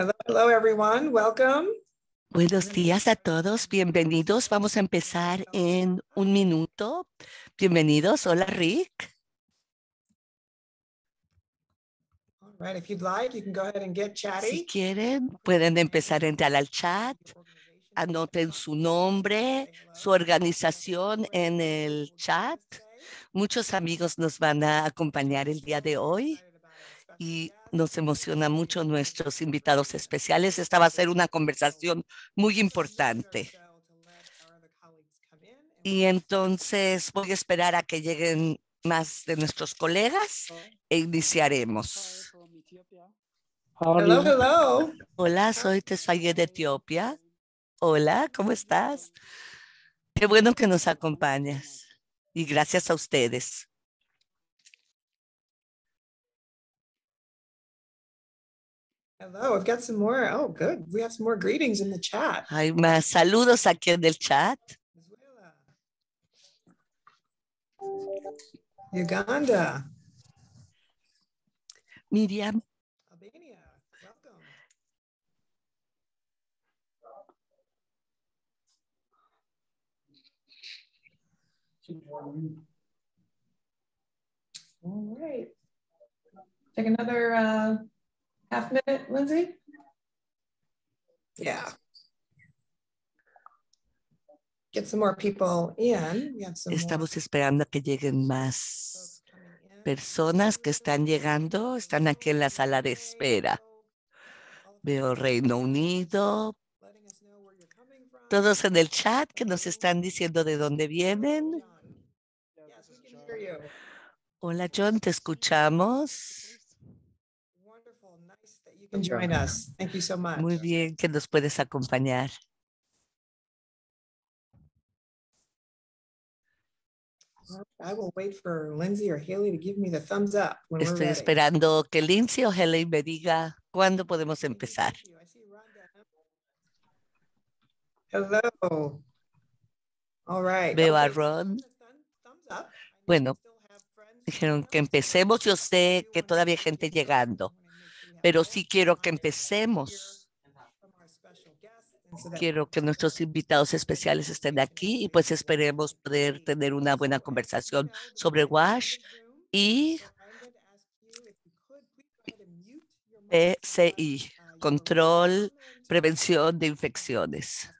Hello, everyone. Welcome. Buenos días a todos, bienvenidos. Vamos a empezar en un minuto. Bienvenidos. Hola, Rick. Si quieren, pueden empezar a entrar al chat. Anoten su nombre, su organización en el chat. Muchos amigos nos van a acompañar el día de hoy y nos emociona mucho nuestros invitados especiales. Esta va a ser una conversación muy importante. Y entonces voy a esperar a que lleguen más de nuestros colegas e iniciaremos. Hola, soy Tesfaye de Etiopía. Hola, ¿cómo estás? Qué bueno que nos acompañes Y gracias a ustedes. Hello, I've got some more. Oh, good. We have some more greetings in the chat. Hay más saludos aquí del chat. Uganda. Miriam. Albania, welcome. All right. Take another uh half minute, Lindsay? Yeah. Get some more people in. Estamos esperando que lleguen más personas que están llegando, están aquí en la sala de espera. Veo Reino Unido, todos en el chat que nos están diciendo de dónde vienen. Hola John, te escuchamos. Muy bien que nos puedes acompañar. Estoy esperando que Lindsay o Haley me diga cuándo podemos empezar. Hello. All right. Veo a Ron. Bueno, dijeron que empecemos. Yo sé que todavía hay gente llegando pero sí quiero que empecemos. Quiero que nuestros invitados especiales estén aquí y pues esperemos poder tener una buena conversación sobre WASH y PCI, control, prevención de infecciones.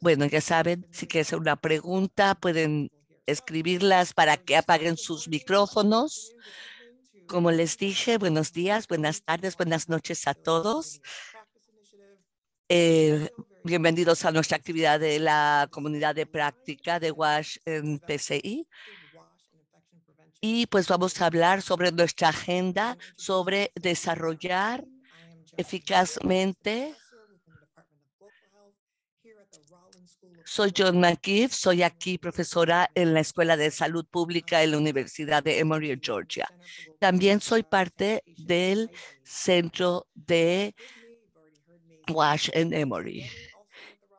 Bueno, ya saben, si quieren hacer una pregunta, pueden escribirlas para que apaguen sus micrófonos como les dije, buenos días, buenas tardes, buenas noches a todos. Eh, bienvenidos a nuestra actividad de la comunidad de práctica de WASH en PCI. Y pues vamos a hablar sobre nuestra agenda, sobre desarrollar eficazmente Soy John McKeith, soy aquí profesora en la Escuela de Salud Pública en la Universidad de Emory, Georgia. También soy parte del Centro de Wash en Emory.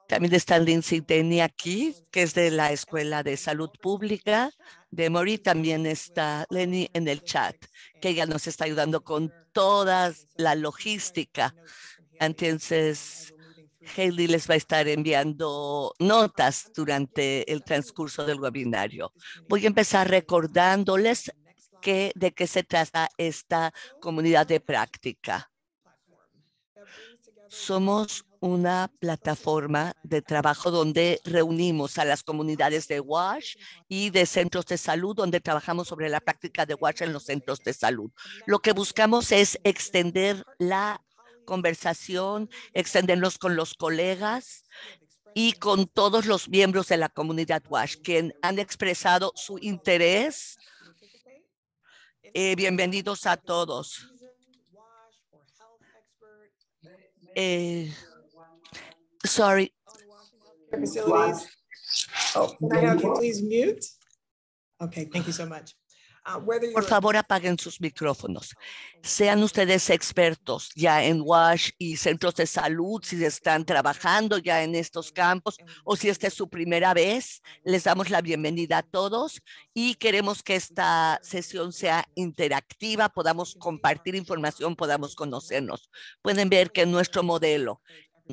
También está Lindsay Denny aquí, que es de la Escuela de Salud Pública de Emory. También está Lenny en el chat, que ella nos está ayudando con toda la logística. Entonces, heidi les va a estar enviando notas durante el transcurso del webinario. Voy a empezar recordándoles que, de qué se trata esta comunidad de práctica. Somos una plataforma de trabajo donde reunimos a las comunidades de WASH y de centros de salud, donde trabajamos sobre la práctica de WASH en los centros de salud. Lo que buscamos es extender la conversación, extenderlos con los colegas y con todos los miembros de la comunidad WASH, quien han expresado su interés. Eh, bienvenidos a todos. Eh, sorry. thank you so much. Ah, Por favor, apaguen sus micrófonos. Sean ustedes expertos ya en WASH y centros de salud, si están trabajando ya en estos campos o si esta es su primera vez. Les damos la bienvenida a todos y queremos que esta sesión sea interactiva, podamos compartir información, podamos conocernos. Pueden ver que nuestro modelo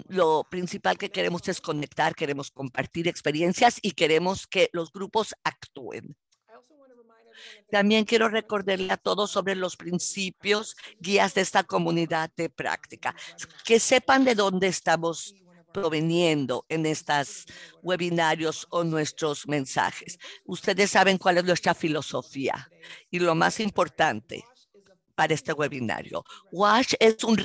lo principal que queremos es conectar, queremos compartir experiencias y queremos que los grupos actúen. También quiero recordarle a todos sobre los principios guías de esta comunidad de práctica. Que sepan de dónde estamos proveniendo en estos webinarios o nuestros mensajes. Ustedes saben cuál es nuestra filosofía y lo más importante para este webinario. WASH es un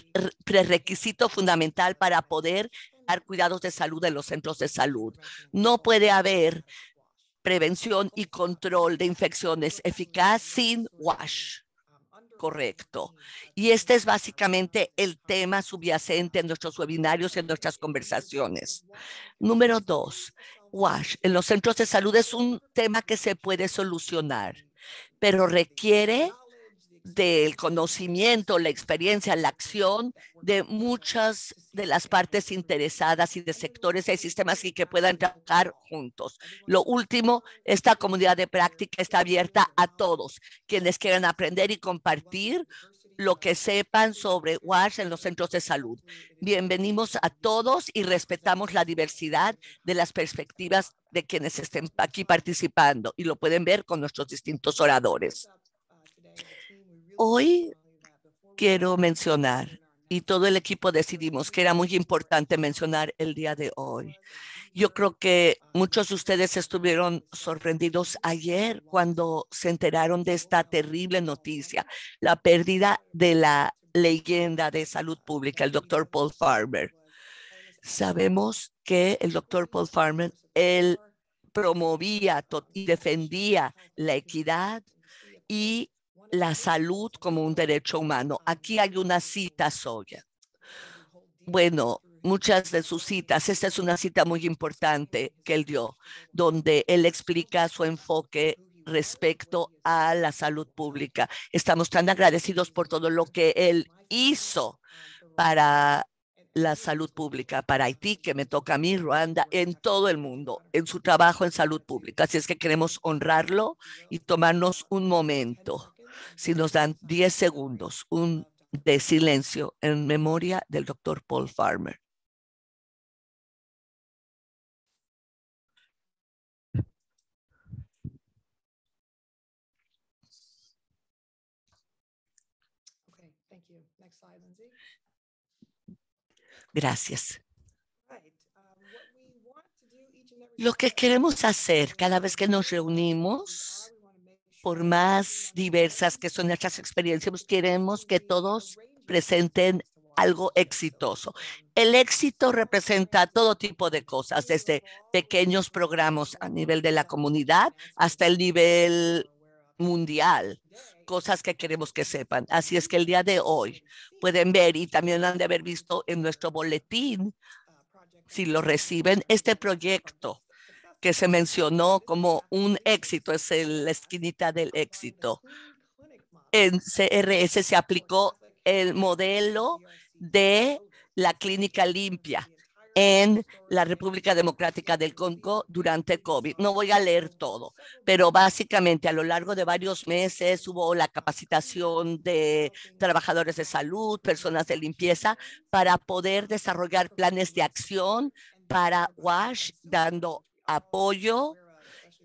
prerequisito fundamental para poder dar cuidados de salud en los centros de salud. No puede haber prevención y control de infecciones eficaz sin WASH. Correcto. Y este es básicamente el tema subyacente en nuestros webinarios y en nuestras conversaciones. Número dos, WASH en los centros de salud es un tema que se puede solucionar, pero requiere del conocimiento, la experiencia, la acción de muchas de las partes interesadas y de sectores y sistemas y que puedan trabajar juntos. Lo último, esta comunidad de práctica está abierta a todos quienes quieran aprender y compartir lo que sepan sobre WASH en los centros de salud. Bienvenimos a todos y respetamos la diversidad de las perspectivas de quienes estén aquí participando y lo pueden ver con nuestros distintos oradores. Hoy quiero mencionar, y todo el equipo decidimos que era muy importante mencionar el día de hoy. Yo creo que muchos de ustedes estuvieron sorprendidos ayer cuando se enteraron de esta terrible noticia, la pérdida de la leyenda de salud pública, el doctor Paul Farmer. Sabemos que el doctor Paul Farmer, él promovía y defendía la equidad y la salud como un derecho humano. Aquí hay una cita soya. Bueno, muchas de sus citas. Esta es una cita muy importante que él dio, donde él explica su enfoque respecto a la salud pública. Estamos tan agradecidos por todo lo que él hizo para la salud pública, para Haití, que me toca a mí, Ruanda, en todo el mundo, en su trabajo en salud pública. Así es que queremos honrarlo y tomarnos un momento si nos dan 10 segundos un, de silencio en memoria del doctor Paul Farmer. Gracias. Um, Lo que queremos hacer cada vez que nos reunimos por más diversas que son nuestras experiencias, pues, queremos que todos presenten algo exitoso. El éxito representa todo tipo de cosas, desde pequeños programas a nivel de la comunidad hasta el nivel mundial, cosas que queremos que sepan. Así es que el día de hoy pueden ver y también han de haber visto en nuestro boletín, si lo reciben, este proyecto que se mencionó como un éxito, es la esquinita del éxito. En CRS se aplicó el modelo de la clínica limpia en la República Democrática del Congo durante COVID. No voy a leer todo, pero básicamente a lo largo de varios meses hubo la capacitación de trabajadores de salud, personas de limpieza, para poder desarrollar planes de acción para WASH, dando apoyo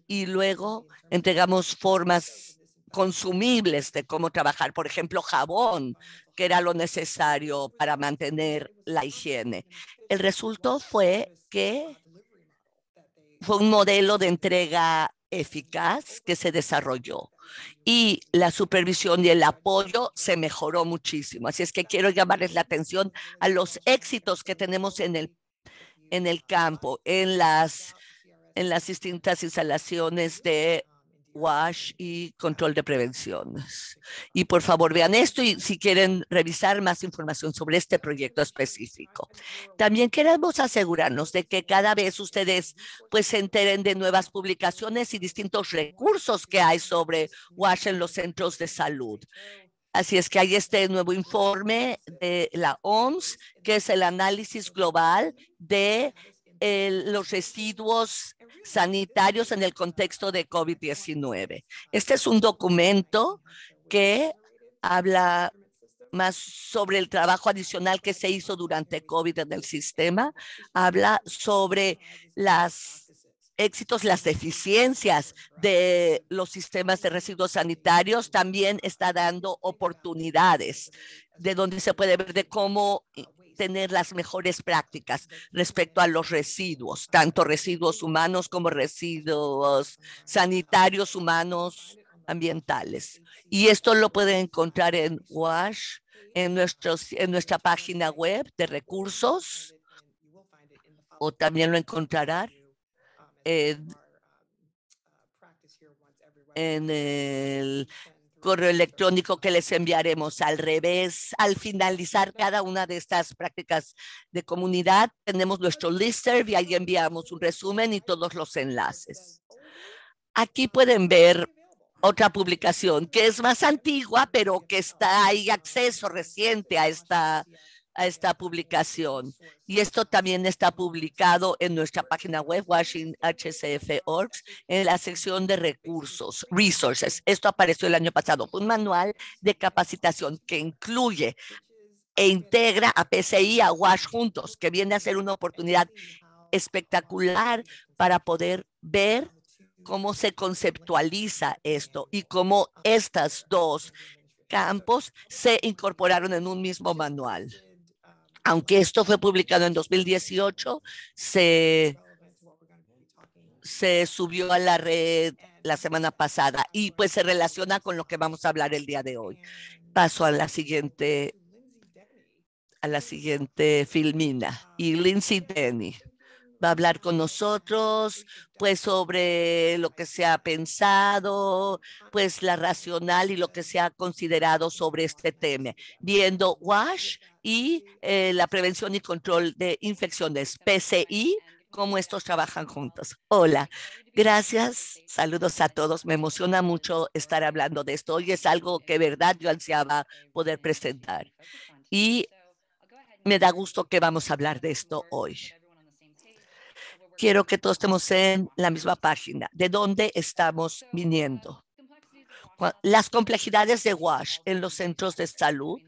y luego entregamos formas consumibles de cómo trabajar, por ejemplo, jabón, que era lo necesario para mantener la higiene. El resultado fue que fue un modelo de entrega eficaz que se desarrolló y la supervisión y el apoyo se mejoró muchísimo. Así es que quiero llamarles la atención a los éxitos que tenemos en el, en el campo, en las en las distintas instalaciones de WASH y control de prevenciones. Y por favor, vean esto y si quieren revisar más información sobre este proyecto específico. También queremos asegurarnos de que cada vez ustedes pues se enteren de nuevas publicaciones y distintos recursos que hay sobre WASH en los centros de salud. Así es que hay este nuevo informe de la OMS, que es el análisis global de los residuos sanitarios en el contexto de COVID-19. Este es un documento que habla más sobre el trabajo adicional que se hizo durante COVID en el sistema, habla sobre las éxitos, las deficiencias de los sistemas de residuos sanitarios, también está dando oportunidades de donde se puede ver de cómo tener las mejores prácticas respecto a los residuos, tanto residuos humanos como residuos sanitarios humanos ambientales. Y esto lo pueden encontrar en WASH, en, nuestros, en nuestra página web de recursos, o también lo encontrarán en el correo electrónico que les enviaremos. Al revés, al finalizar cada una de estas prácticas de comunidad, tenemos nuestro listserv y ahí enviamos un resumen y todos los enlaces. Aquí pueden ver otra publicación que es más antigua, pero que está ahí acceso reciente a esta a esta publicación. Y esto también está publicado en nuestra página web, Orgs, en la sección de recursos, resources. Esto apareció el año pasado, un manual de capacitación que incluye e integra a PCI y a WASH juntos, que viene a ser una oportunidad espectacular para poder ver cómo se conceptualiza esto y cómo estas dos campos se incorporaron en un mismo manual aunque esto fue publicado en 2018, se, subió a la red la semana pasada y pues se relaciona con lo que vamos a hablar el día de hoy. Paso a la siguiente, a la siguiente filmina y Lindsay Denny va a hablar con nosotros, pues sobre lo que se ha pensado, pues la racional y lo que se ha considerado sobre este tema, viendo Wash y eh, la prevención y control de infecciones, PCI, cómo estos trabajan juntos. Hola, gracias, saludos a todos. Me emociona mucho estar hablando de esto y es algo que verdad yo ansiaba poder presentar. Y me da gusto que vamos a hablar de esto hoy. Quiero que todos estemos en la misma página, de dónde estamos viniendo las complejidades de WASH en los centros de salud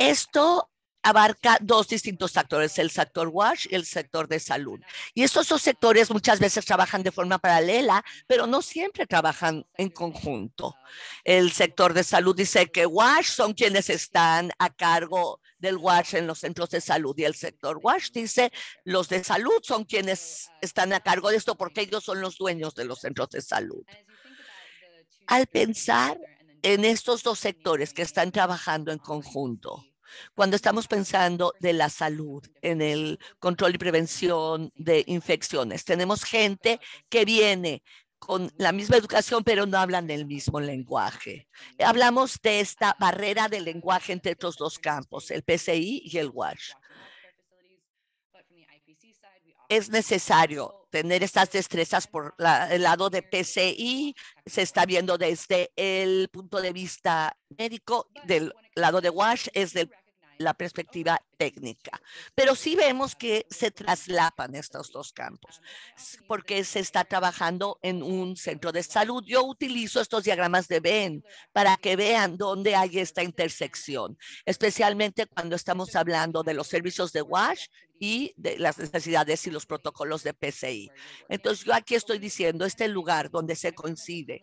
esto abarca dos distintos sectores, el sector WASH y el sector de salud. Y estos dos sectores muchas veces trabajan de forma paralela, pero no siempre trabajan en conjunto. El sector de salud dice que WASH son quienes están a cargo del WASH en los centros de salud y el sector WASH dice los de salud son quienes están a cargo de esto porque ellos son los dueños de los centros de salud. Al pensar en estos dos sectores que están trabajando en conjunto, cuando estamos pensando de la salud, en el control y prevención de infecciones, tenemos gente que viene con la misma educación, pero no hablan el mismo lenguaje. Hablamos de esta barrera de lenguaje entre estos dos campos, el PCI y el WASH. Es necesario tener estas destrezas por el lado de PCI, se está viendo desde el punto de vista médico, del lado de WASH es del la perspectiva técnica. Pero sí vemos que se traslapan estos dos campos, porque se está trabajando en un centro de salud. Yo utilizo estos diagramas de Venn para que vean dónde hay esta intersección, especialmente cuando estamos hablando de los servicios de WASH y de las necesidades y los protocolos de PCI. Entonces, yo aquí estoy diciendo este lugar donde se coincide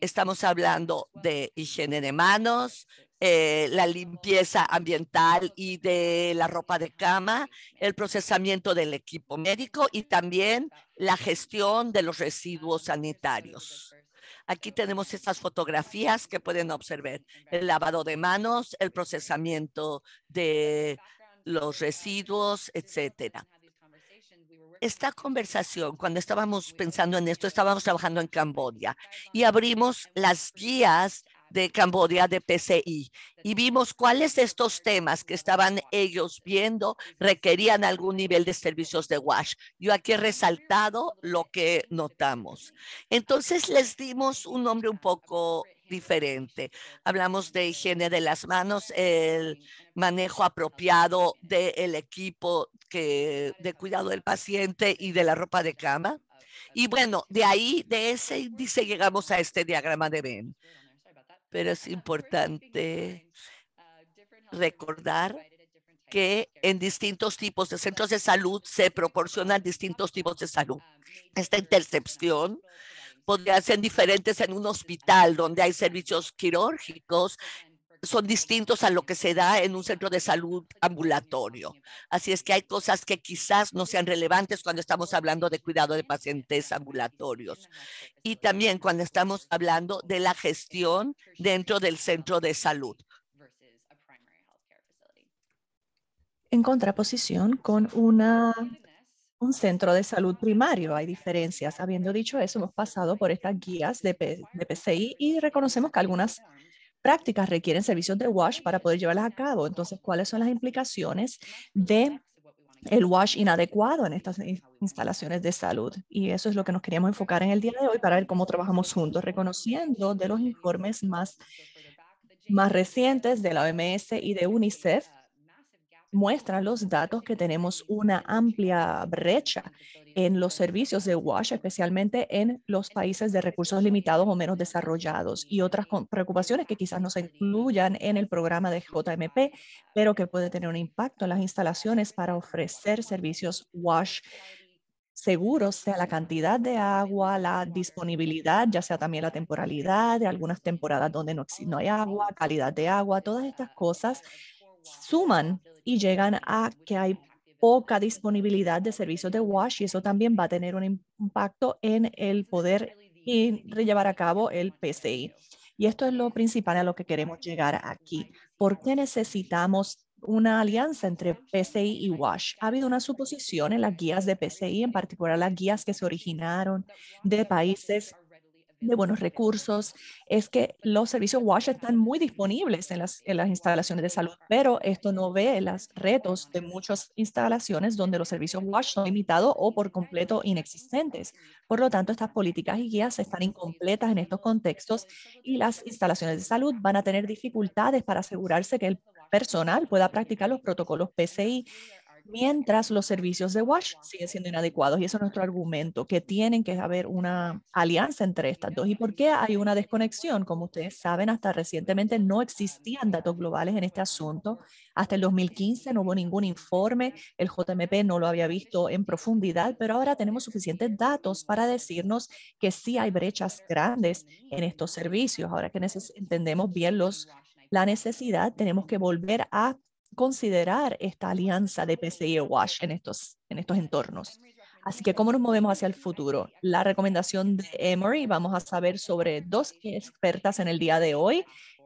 estamos hablando de higiene de manos, eh, la limpieza ambiental y de la ropa de cama, el procesamiento del equipo médico y también la gestión de los residuos sanitarios. Aquí tenemos estas fotografías que pueden observar. El lavado de manos, el procesamiento de los residuos, etcétera. Esta conversación, cuando estábamos pensando en esto, estábamos trabajando en Camboya y abrimos las guías de Cambodia de PCI y vimos cuáles de estos temas que estaban ellos viendo requerían algún nivel de servicios de WASH. Yo aquí he resaltado lo que notamos. Entonces les dimos un nombre un poco diferente. Hablamos de higiene de las manos, el manejo apropiado del equipo que, de cuidado del paciente y de la ropa de cama. Y bueno, de ahí, de ese índice, llegamos a este diagrama de Venn pero es importante uh, recordar que en distintos tipos de centros de salud se proporcionan distintos tipos de salud. Uh, Esta intercepción podría ser diferente en un hospital donde hay servicios quirúrgicos son distintos a lo que se da en un centro de salud ambulatorio. Así es que hay cosas que quizás no sean relevantes cuando estamos hablando de cuidado de pacientes ambulatorios. Y también cuando estamos hablando de la gestión dentro del centro de salud. En contraposición con una un centro de salud primario. Hay diferencias. Habiendo dicho eso, hemos pasado por estas guías de, de PCI y reconocemos que algunas prácticas requieren servicios de wash para poder llevarlas a cabo. Entonces, ¿cuáles son las implicaciones de el wash inadecuado en estas instalaciones de salud. Y eso es lo que nos queríamos enfocar en el día de hoy para ver cómo trabajamos juntos, reconociendo de los informes más, más recientes de la OMS y de UNICEF muestra los datos que tenemos una amplia brecha en los servicios de WASH, especialmente en los países de recursos limitados o menos desarrollados y otras preocupaciones que quizás no se incluyan en el programa de JMP, pero que puede tener un impacto en las instalaciones para ofrecer servicios WASH seguros, sea la cantidad de agua, la disponibilidad, ya sea también la temporalidad de algunas temporadas donde no, no hay agua, calidad de agua, todas estas cosas suman y llegan a que hay poca disponibilidad de servicios de WASH y eso también va a tener un impacto en el poder y llevar a cabo el PCI. Y esto es lo principal a lo que queremos llegar aquí. ¿Por qué necesitamos una alianza entre PCI y WASH? Ha habido una suposición en las guías de PCI, en particular las guías que se originaron de países de buenos recursos, es que los servicios WASH están muy disponibles en las, instalaciones de salud, pero esto no ve las retos de muchas instalaciones donde los servicios WASH son limitados o por completo inexistentes. Por lo tanto, estas políticas y guías están incompletas en estos contextos y las instalaciones de salud van a tener dificultades para asegurarse que el personal pueda practicar los protocolos PCI mientras los servicios de WASH siguen siendo inadecuados. Y eso es nuestro argumento, que tienen que haber una alianza entre estas dos. ¿Y por qué hay una desconexión? Como ustedes saben, hasta recientemente no existían datos globales en este asunto. Hasta el 2015 no hubo ningún informe, el JMP no lo había visto en profundidad, pero ahora tenemos suficientes datos para decirnos que sí hay brechas grandes en estos servicios. Ahora que entendemos bien los, la necesidad, tenemos que volver a considerar esta alianza de PCI WASH en estos, en estos entornos. Así que, ¿cómo nos movemos hacia el futuro? La recomendación de Emory, vamos a saber sobre dos expertas en el día de hoy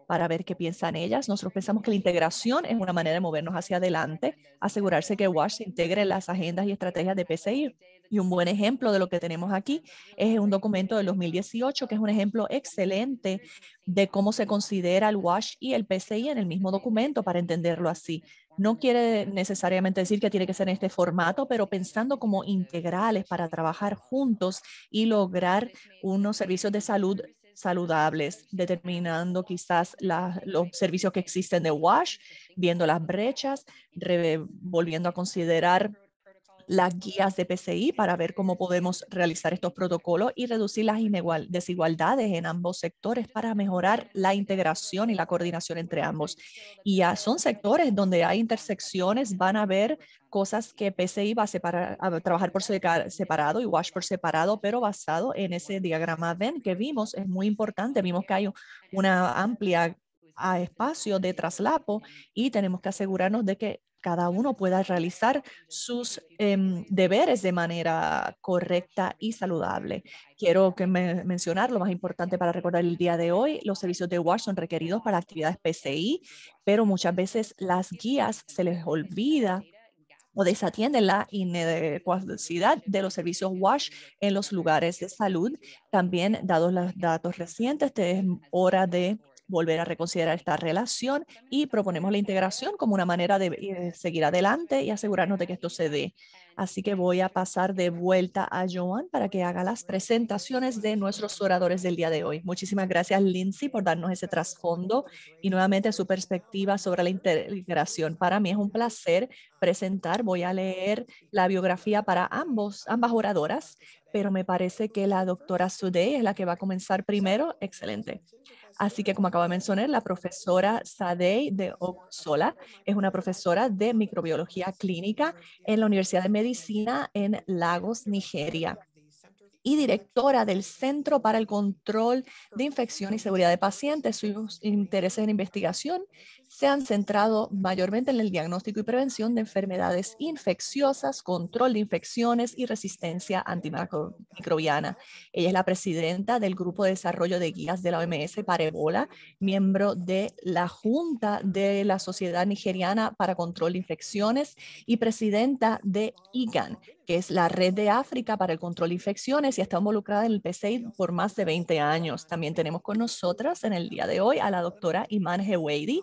para ver qué piensan ellas. Nosotros pensamos que la integración es una manera de movernos hacia adelante, asegurarse que WASH integre las agendas y estrategias de PCI. Y un buen ejemplo de lo que tenemos aquí es un documento del 2018 que es un ejemplo excelente de cómo se considera el WASH y el PCI en el mismo documento para entenderlo así. No quiere necesariamente decir que tiene que ser en este formato, pero pensando como integrales para trabajar juntos y lograr unos servicios de salud saludables, determinando quizás los servicios que existen de WASH, viendo las brechas, volviendo a considerar las guías de PCI para ver cómo podemos realizar estos protocolos y reducir las desigualdades en ambos sectores para mejorar la integración y la coordinación entre ambos. Y ya son sectores donde hay intersecciones, van a haber cosas que PCI va a, trabajar por separado y WASH por separado, pero basado en ese diagrama Venn que vimos, es muy importante. Vimos que hay una amplia ah, espacio de traslapo y tenemos que asegurarnos de que cada uno pueda realizar sus em, deberes de manera correcta y saludable. Quiero que me, mencionar lo más importante para recordar el día de hoy, los servicios de WASH son requeridos para actividades PCI, pero muchas veces las guías se les olvida o desatienden la inadecuacidad de los servicios WASH en los lugares de salud. También, dados los datos recientes, es hora de volver a reconsiderar esta relación y proponemos la integración como una manera de, eh, seguir adelante y asegurarnos de que esto se dé. Así que voy a pasar de vuelta a Joan para que haga las presentaciones de nuestros oradores del día de hoy. Muchísimas gracias, Lindsay, por darnos ese trasfondo y nuevamente su perspectiva sobre la integración. Para mí es un placer presentar. Voy a leer la biografía para ambos, ambas oradoras, pero me parece que la doctora Sudey es la que va a comenzar primero. Excelente. Así que, como acaba de mencionar, la profesora Sadei de Oxola es una profesora de microbiología clínica en la Universidad de Medicina en Lagos, Nigeria y directora del Centro para el Control de Infección y Seguridad de Pacientes. Sus intereses en investigación se han centrado mayormente en el diagnóstico y prevención de enfermedades infecciosas, control de infecciones y resistencia antimicrobiana. Ella es la presidenta del Grupo de Desarrollo de Guías de la OMS para Ebola, miembro de la Junta de la Sociedad Nigeriana para Control de Infecciones y presidenta de IGAN, que es la Red de África para el Control de Infecciones y está involucrada en el PCI por más de 20 años. También tenemos con nosotras en el día de hoy a la doctora Iman Heweidi,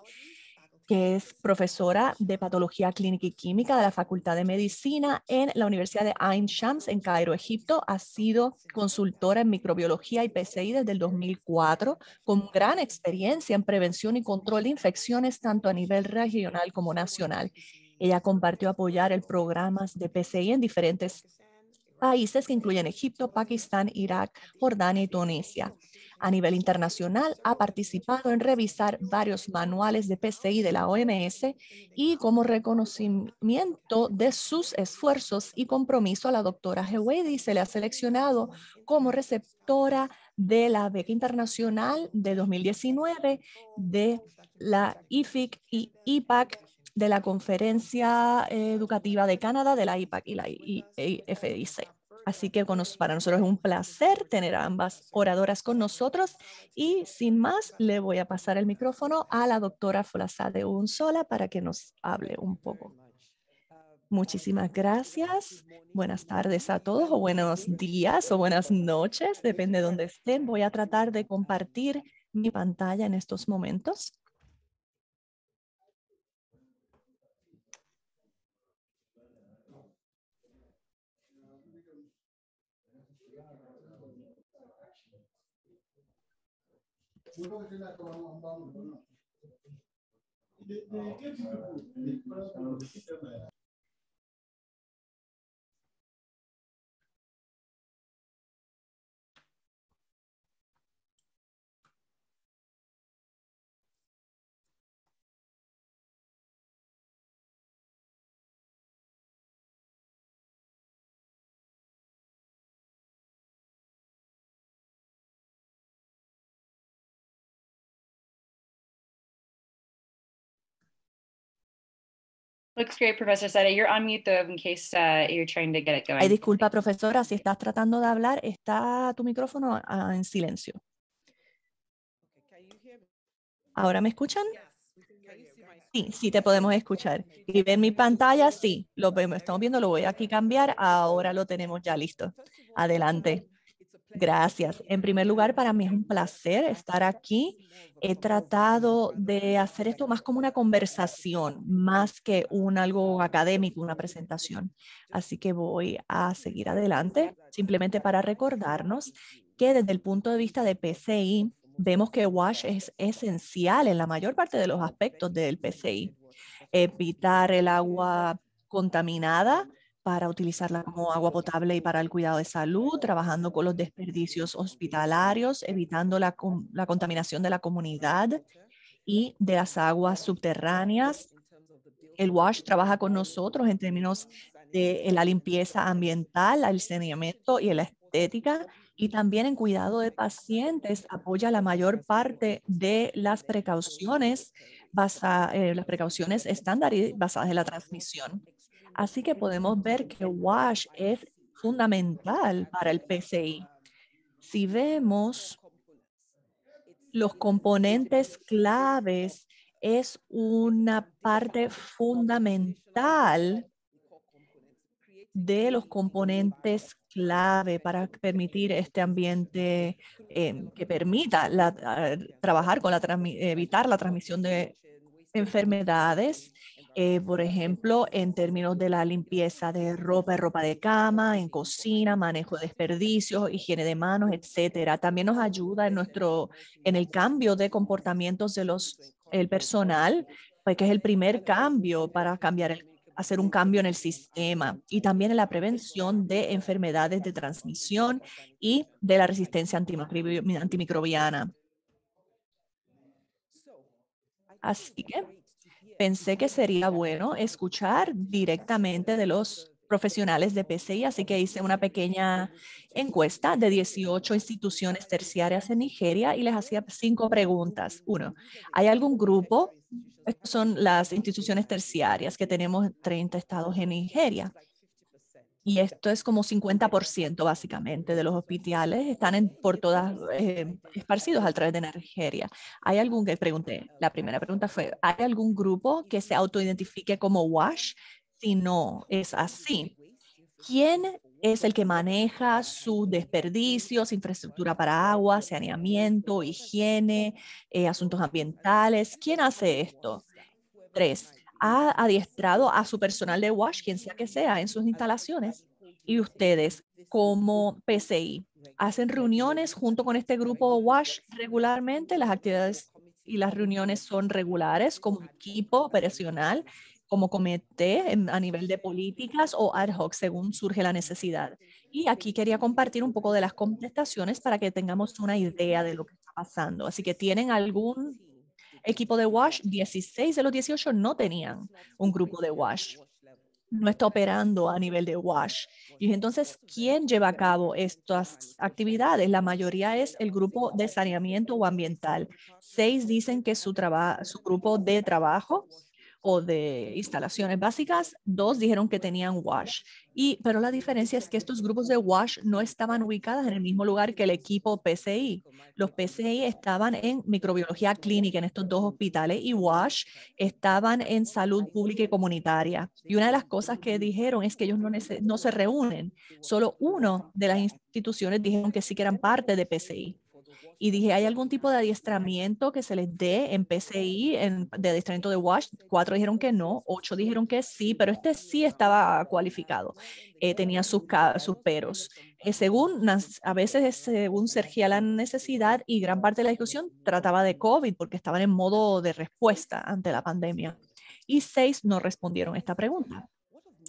que es profesora de Patología Clínica y Química de la Facultad de Medicina en la Universidad de Ain Shams en Cairo, Egipto. Ha sido consultora en microbiología y PCI desde el 2004, con gran experiencia en prevención y control de infecciones tanto a nivel regional como nacional. Ella compartió apoyar el programa de PCI en diferentes países que incluyen Egipto, Pakistán, Irak, Jordania y Tunisia. A nivel internacional, ha participado en revisar varios manuales de PCI de la OMS y como reconocimiento de sus esfuerzos y compromiso a la doctora Hewedi se le ha seleccionado como receptora de la beca internacional de 2019 de la IFIC y IPAC de la Conferencia Educativa de Canadá de la IPAC y la IFIC. Así que para nosotros es un placer tener a ambas oradoras con nosotros y sin más le voy a pasar el micrófono a la doctora de Unsola para que nos hable un poco. Muchísimas gracias. Buenas tardes a todos o buenos días o buenas noches, depende de donde estén. Voy a tratar de compartir mi pantalla en estos momentos. Thank you. Looks Professor You're on mute in case uh, you're trying to get it going. Ay, disculpa, profesora, si estás tratando de hablar, está tu micrófono ah, en silencio. ¿Ahora me escuchan? Sí, sí, te podemos escuchar. Y ver mi pantalla, sí, lo estamos viendo, lo voy aquí a cambiar, ahora lo tenemos ya listo. Adelante. Gracias. En primer lugar, para mí es un placer estar aquí. He tratado de hacer esto más como una conversación, más que un algo académico, una presentación. Así que voy a seguir adelante, simplemente para recordarnos que desde el punto de vista de PCI, vemos que WASH es esencial en la mayor parte de los aspectos del PCI. Evitar el agua contaminada, para utilizarla como agua potable y para el cuidado de salud, trabajando con los desperdicios hospitalarios, evitando la, la contaminación de la comunidad y de las aguas subterráneas. El WASH trabaja con nosotros en términos de la limpieza ambiental, el saneamiento y la estética, y también en cuidado de pacientes apoya la mayor parte de las precauciones, basa, eh, las precauciones estándar y basadas en la transmisión. Así que podemos ver que WASH es fundamental para el PCI. Si vemos los componentes claves, es una parte fundamental de los componentes clave para permitir este ambiente em, que permita trabajar con la, evitar la transmisión de enfermedades eh, por ejemplo, en términos de la limpieza de ropa, ropa de cama, en cocina, manejo de desperdicios, higiene de manos, etcétera. También nos ayuda en nuestro, en el cambio de comportamientos de los el personal, pues que es el primer cambio para cambiar hacer un cambio en el sistema y también en la prevención de enfermedades de transmisión y de la resistencia antimicrobiana. Así que pensé que sería bueno escuchar directamente de los profesionales de PCI, así que hice una pequeña encuesta de 18 instituciones terciarias en Nigeria y les hacía cinco preguntas. Uno, ¿hay algún grupo? Estas son las instituciones terciarias que tenemos 30 estados en Nigeria y esto es como 50% básicamente de los hospitales, están por todas, eh, esparcidos a través de Nigeria. ¿Hay algún, que pregunté, la primera pregunta fue, ¿hay algún grupo que se autoidentifique como WASH? Si no es así, ¿quién es el que maneja sus desperdicios, infraestructura para agua, saneamiento, higiene, eh, asuntos ambientales? ¿Quién hace esto? Tres, ha adiestrado a su personal de WASH, quien sea que sea, en sus instalaciones. Y ustedes, como PCI, hacen reuniones junto con este grupo WASH regularmente. Las actividades y las reuniones son regulares como equipo operacional, como comité a nivel de políticas o ad hoc según surge la necesidad. Y aquí quería compartir un poco de las contestaciones para que tengamos una idea de lo que está pasando. Así que tienen algún equipo de WASH, 16 de los 18 no tenían un grupo de WASH. No está operando a nivel de WASH. Y entonces, ¿quién lleva a cabo estas actividades? La mayoría es el grupo de saneamiento o ambiental. Seis dicen que su, trabajo su grupo de trabajo o de instalaciones básicas, dos dijeron que tenían WASH. Y, pero la diferencia es que estos grupos de WASH no estaban ubicadas en el mismo lugar que el equipo PCI. Los PCI estaban en microbiología clínica en estos dos hospitales y WASH estaban en salud pública y comunitaria. Y una de las cosas que dijeron es que ellos no, no se reúnen. Solo uno de las instituciones dijeron que sí que eran parte de PCI y dije, ¿hay algún tipo de adiestramiento que se les dé en PCI, en, de adiestramiento de WASH? Cuatro dijeron que no, ocho dijeron que sí, pero este sí estaba cualificado, eh, tenía sus, sus peros. Eh, según, a veces según surgía la necesidad y gran parte de la discusión trataba de COVID porque estaban en modo de respuesta ante la pandemia. Y seis no respondieron esta pregunta.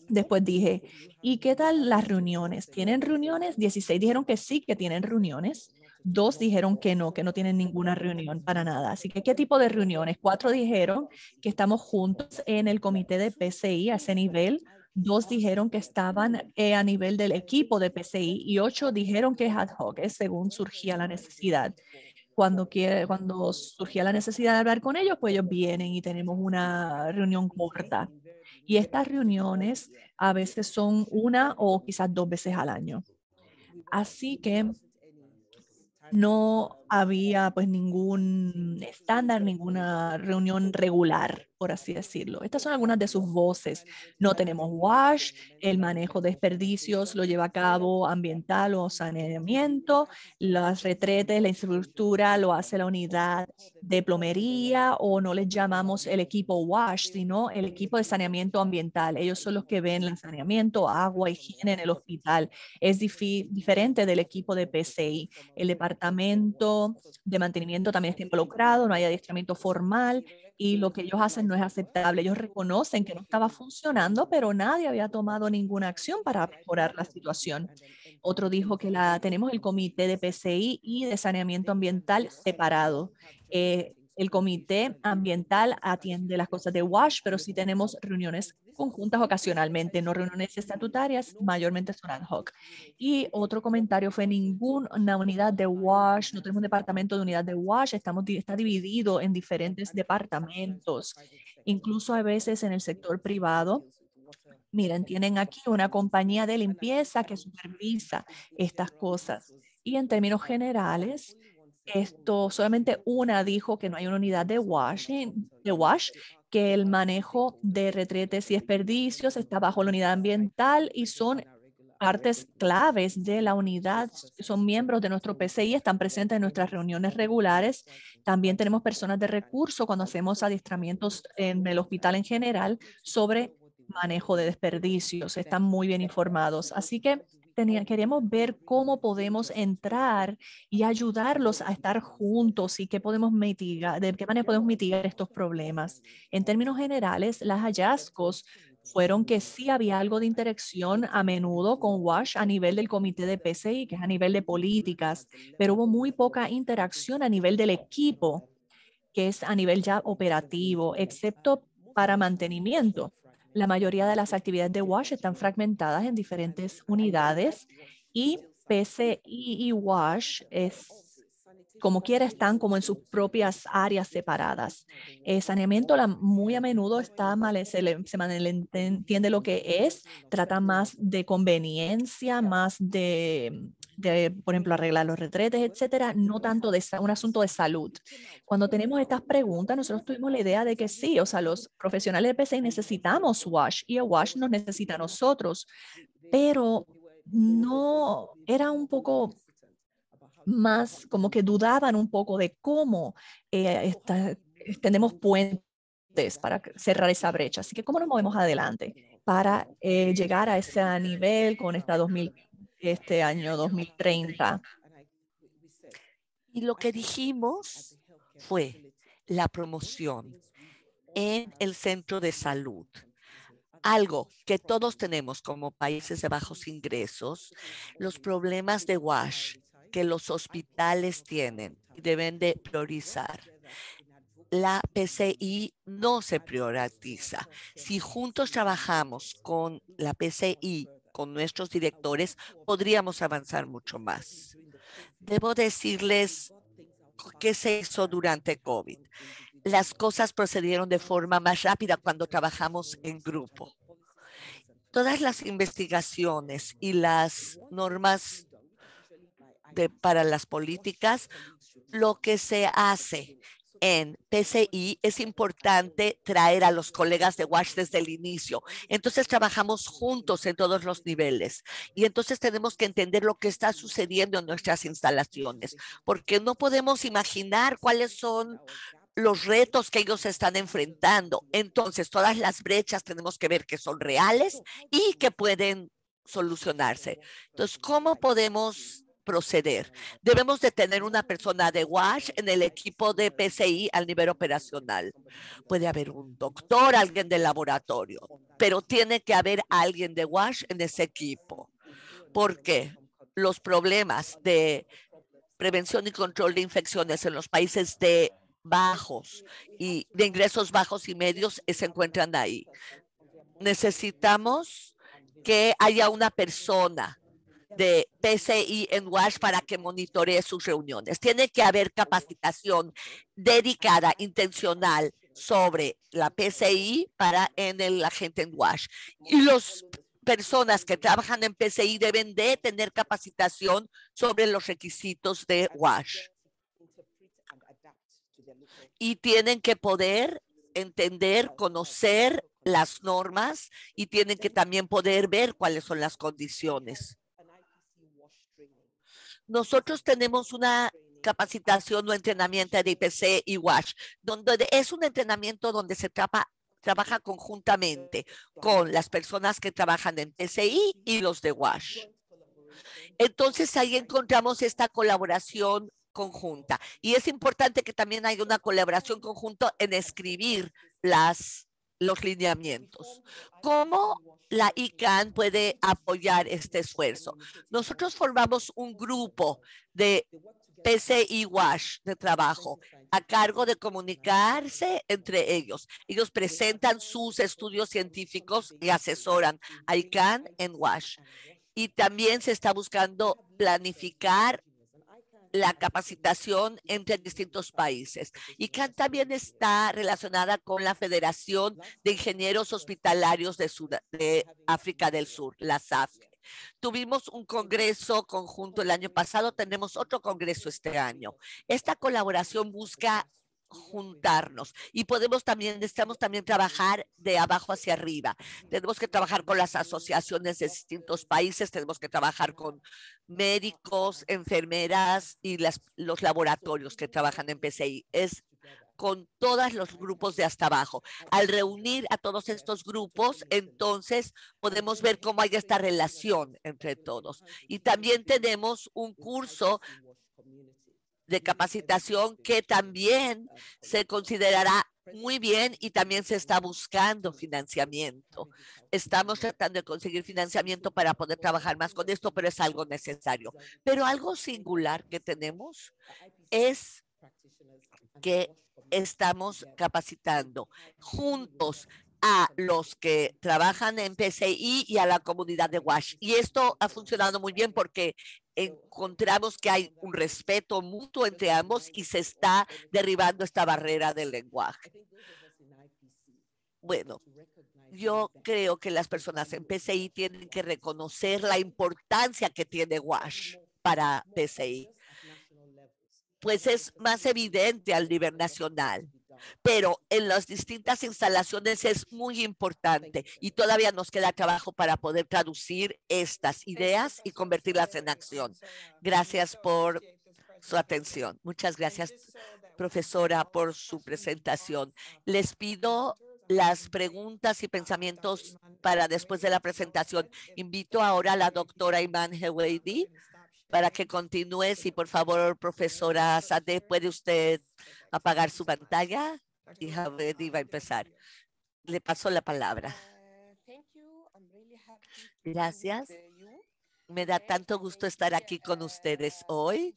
Después dije, ¿y qué tal las reuniones? ¿Tienen reuniones? 16 dijeron que sí, que tienen reuniones. Dos dijeron que no, que no tienen ninguna reunión para nada. Así que, ¿qué tipo de reuniones? Cuatro dijeron que estamos juntos en el comité de PCI a ese nivel. Dos dijeron que estaban eh, a nivel del equipo de PCI y ocho dijeron que es ad hoc, es según surgía la necesidad. Cuando, quiere, cuando surgía la necesidad de hablar con ellos, pues ellos vienen y tenemos una reunión corta. Y estas reuniones a veces son una o quizás dos veces al año. Así que no había pues ningún estándar, ninguna reunión regular, por así decirlo. Estas son algunas de sus voces. No tenemos WASH, el manejo de desperdicios lo lleva a cabo ambiental o saneamiento, las retretes, la infraestructura lo hace la unidad de plomería o no les llamamos el equipo WASH, sino el equipo de saneamiento ambiental. Ellos son los que ven el saneamiento, agua, higiene en el hospital. Es diferente del equipo de PCI. El departamento de mantenimiento también está involucrado, no hay adiestramiento formal y lo que ellos hacen no es aceptable. Ellos reconocen que no estaba funcionando, pero nadie había tomado ninguna acción para mejorar la situación. Otro dijo que la, tenemos el comité de PCI y de saneamiento ambiental separado. Eh, el comité ambiental atiende las cosas de WASH, pero sí tenemos reuniones conjuntas ocasionalmente, no reuniones estatutarias, mayormente son ad hoc. Y otro comentario fue ninguna unidad de WASH, no tenemos un departamento de unidad de WASH, estamos, está dividido en diferentes departamentos, incluso a veces en el sector privado. Miren, tienen aquí una compañía de limpieza que supervisa estas cosas. Y en términos generales, esto solamente una dijo que no hay una unidad de washing, de wash, que el manejo de retretes y desperdicios está bajo la unidad ambiental y son partes claves de la unidad, son miembros de nuestro PCI, están presentes en nuestras reuniones regulares. También tenemos personas de recurso cuando hacemos adiestramientos en el hospital en general sobre manejo de desperdicios. Están muy bien informados. Así que queríamos ver cómo podemos entrar y ayudarlos a estar juntos y qué podemos mitigar, de qué manera podemos mitigar estos problemas. En términos generales, los hallazgos fueron que sí había algo de interacción a menudo con WASH a nivel del comité de PCI, que es a nivel de políticas, pero hubo muy poca interacción a nivel del equipo, que es a nivel ya operativo, excepto para mantenimiento. La mayoría de las actividades de WASH están fragmentadas en diferentes unidades y PCI y WASH es como quiera están como en sus propias áreas separadas. El saneamiento la, muy a menudo está mal, se, mal entiende lo que es, trata más de conveniencia, más de por ejemplo, arreglar los retretes, etcétera, no tanto de un asunto de salud. Cuando tenemos estas preguntas, nosotros tuvimos la idea de que sí, o sea, los profesionales de PCI necesitamos WASH y el WASH nos necesita a nosotros, pero no era un poco más como que dudaban un poco de cómo eh, tenemos puentes para cerrar esa brecha. Así que, ¿cómo nos movemos adelante para eh, llegar a ese nivel con esta 2000? este año 2030. Y lo que dijimos fue la promoción en el centro de salud. Algo que todos tenemos como países de bajos ingresos, los problemas de WASH que los hospitales tienen deben de priorizar. La PCI no se prioriza. Si juntos trabajamos con la PCI con nuestros directores, podríamos avanzar mucho más. Debo decirles qué se hizo durante COVID. Las cosas procedieron de forma más rápida cuando trabajamos en grupo. Todas las investigaciones y las normas para las políticas, lo que se hace en PCI es importante traer a los colegas de WASH desde el inicio. Entonces trabajamos juntos en todos los niveles y entonces tenemos que entender lo que está sucediendo en nuestras instalaciones, porque no podemos imaginar cuáles son los retos que ellos están enfrentando. Entonces, todas las brechas tenemos que ver que son reales y que pueden solucionarse. Entonces, ¿cómo podemos proceder. Debemos de tener una persona de WASH en el equipo de PCI al nivel operacional. Puede haber un doctor, alguien del laboratorio, pero tiene que haber alguien de WASH en ese equipo, porque los problemas de prevención y control de infecciones en los países de bajos y de ingresos bajos y medios se encuentran ahí. Necesitamos que haya una persona de PCI en WASH para que monitoree sus reuniones. Tiene que haber capacitación dedicada, intencional sobre la PCI para en el agente en WASH. Y las personas que trabajan en PCI deben de tener capacitación sobre los requisitos de WASH. Y tienen que poder entender, conocer las normas y tienen que también poder ver cuáles son las condiciones. Nosotros tenemos una capacitación o entrenamiento de IPC y WASH, donde es un entrenamiento donde se trabaja conjuntamente con las personas que trabajan en PCI y los de WASH. Entonces ahí encontramos esta colaboración conjunta. Y es importante que también haya una colaboración conjunta en escribir las los lineamientos. ¿Cómo la ICANN puede apoyar este esfuerzo? Nosotros formamos un grupo de PCI WASH de trabajo a cargo de comunicarse entre ellos. Ellos presentan sus estudios científicos y asesoran a ICANN en WASH. Y también se está buscando planificar la capacitación entre distintos países. Y que también está relacionada con la Federación de Ingenieros Hospitalarios de, África del Sur, la SAF. Tuvimos un congreso conjunto el año pasado, tenemos otro congreso este año. Esta colaboración busca juntarnos y podemos también, necesitamos también trabajar de abajo hacia arriba. Tenemos que trabajar con las asociaciones de distintos países, tenemos que trabajar con médicos, enfermeras y las, los laboratorios que trabajan en PCI. Es con todos los grupos de hasta abajo. Al reunir a todos estos grupos, entonces podemos ver cómo hay esta relación entre todos. Y también tenemos un curso de capacitación que también se considerará muy bien y también se está buscando financiamiento. Estamos tratando de conseguir financiamiento para poder trabajar más con esto, pero es algo necesario. Pero algo singular que tenemos es que estamos capacitando juntos a los que trabajan en PCI y a la comunidad de WASH. Y esto ha funcionado muy bien porque encontramos que hay un respeto mutuo entre ambos y se está derribando esta barrera del lenguaje. Bueno, yo creo que las personas en PCI tienen que reconocer la importancia que tiene WASH para PCI, pues es más evidente al nivel nacional pero en las distintas instalaciones es muy importante y todavía nos queda trabajo para poder traducir estas ideas y convertirlas en acción. Gracias por su atención. Muchas gracias, profesora, por su presentación. Les pido las preguntas y pensamientos para después de la presentación. Invito ahora a la doctora Iman Heweidi para que continúe. Si por favor, profesora Sade, ¿puede usted apagar su pantalla? Y Javed iba a empezar. Le paso la palabra. Gracias. Me da tanto gusto estar aquí con ustedes hoy.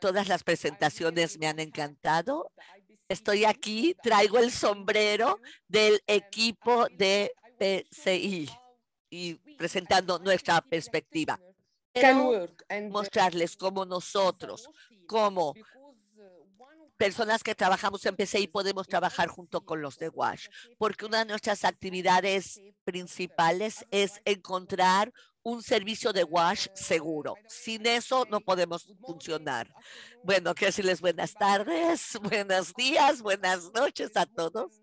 Todas las presentaciones me han encantado. Estoy aquí, traigo el sombrero del equipo de PCI y presentando nuestra perspectiva. mostrarles cómo nosotros, como personas que trabajamos en PCI podemos trabajar junto con los de WASH, porque una de nuestras actividades principales es encontrar un servicio de WASH seguro. Sin eso no podemos funcionar. Bueno, quiero decirles buenas tardes, buenos días, buenas noches a todos.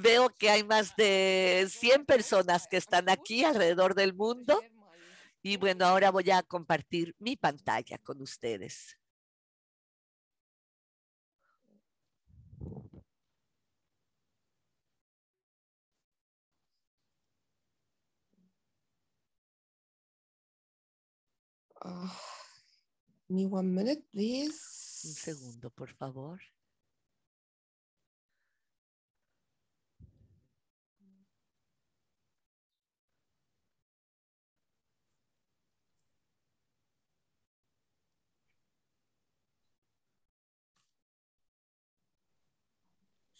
Veo que hay más de 100 personas que están aquí alrededor del mundo. Y bueno, ahora voy a compartir mi pantalla con ustedes. Uh, one minute, please. Un segundo, por favor.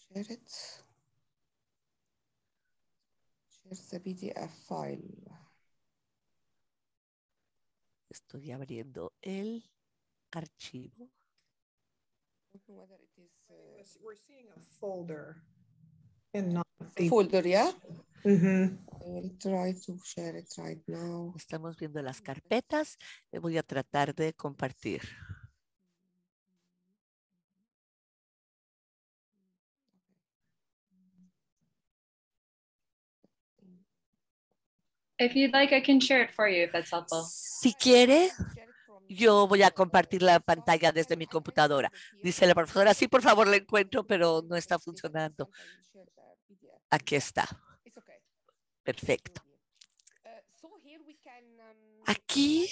share it share the PDF file estoy abriendo el archivo it is uh, we're seeing a folder and uh, not the folder yeah mm -hmm. I will try to share it right now. Estamos viendo las carpetas. Eh, voy a tratar de compartir. Si quiere, yo voy a compartir la pantalla desde mi computadora. Dice la profesora, sí, por favor, la encuentro, pero no está funcionando. Aquí está. Perfecto. Aquí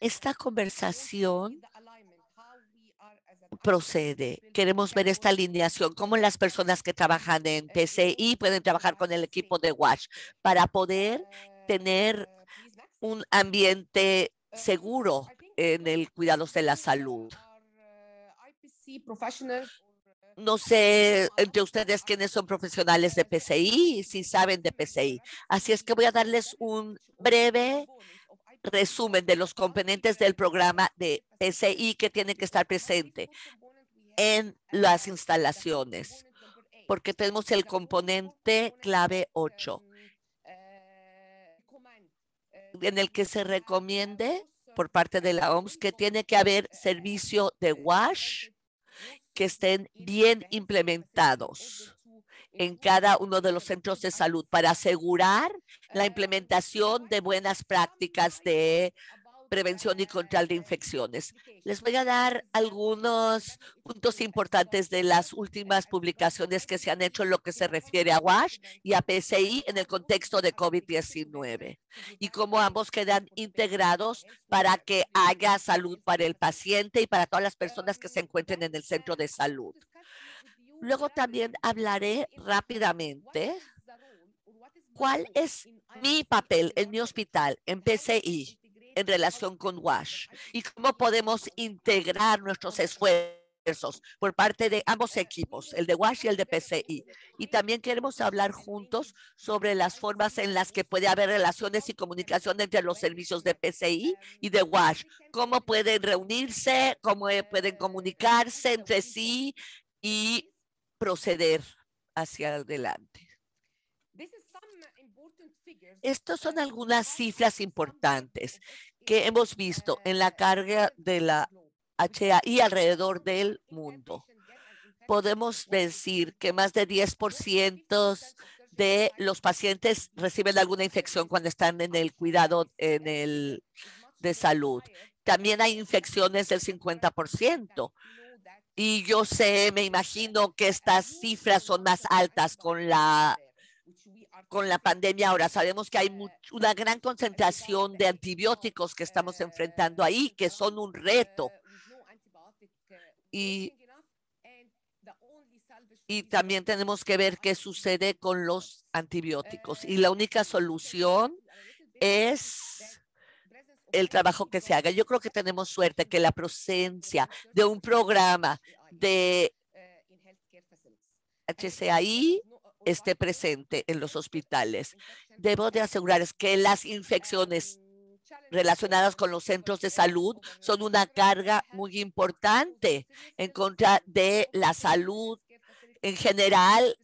esta conversación procede. Queremos ver esta alineación, cómo las personas que trabajan en PCI pueden trabajar con el equipo de WASH para poder tener un ambiente seguro en el cuidado de la salud. No sé entre ustedes quiénes son profesionales de PCI, si saben de PCI. Así es que voy a darles un breve resumen de los componentes del programa de PCI que tienen que estar presente en las instalaciones, porque tenemos el componente clave 8, en el que se recomiende por parte de la OMS que tiene que haber servicio de WASH que estén bien implementados en cada uno de los centros de salud para asegurar la implementación de buenas prácticas de prevención y control de infecciones. Les voy a dar algunos puntos importantes de las últimas publicaciones que se han hecho en lo que se refiere a WASH y a PCI en el contexto de COVID-19 y cómo ambos quedan integrados para que haya salud para el paciente y para todas las personas que se encuentren en el centro de salud. Luego también hablaré rápidamente cuál es mi papel en mi hospital, en PCI, en relación con WASH y cómo podemos integrar nuestros esfuerzos por parte de ambos equipos, el de WASH y el de PCI. Y también queremos hablar juntos sobre las formas en las que puede haber relaciones y comunicación entre los servicios de PCI y de WASH, cómo pueden reunirse, cómo pueden comunicarse entre sí y proceder hacia adelante. Estas son algunas cifras importantes que hemos visto en la uh, carga de la y alrededor del mundo. Podemos decir que más de 10% de los pacientes reciben alguna infección cuando están en el cuidado en el, de salud. También hay infecciones del 50%. Y yo sé, me imagino que estas cifras son más altas con la con la pandemia ahora. Sabemos que hay una gran concentración de antibióticos que estamos enfrentando ahí, que son un reto. y también tenemos que ver qué sucede con los antibióticos. Y la única solución es el trabajo que se haga. Yo creo que tenemos suerte que la presencia de un programa de HCI esté presente en los hospitales. Debo de asegurar que las infecciones relacionadas con los centros de salud son una carga muy importante en contra de la salud en general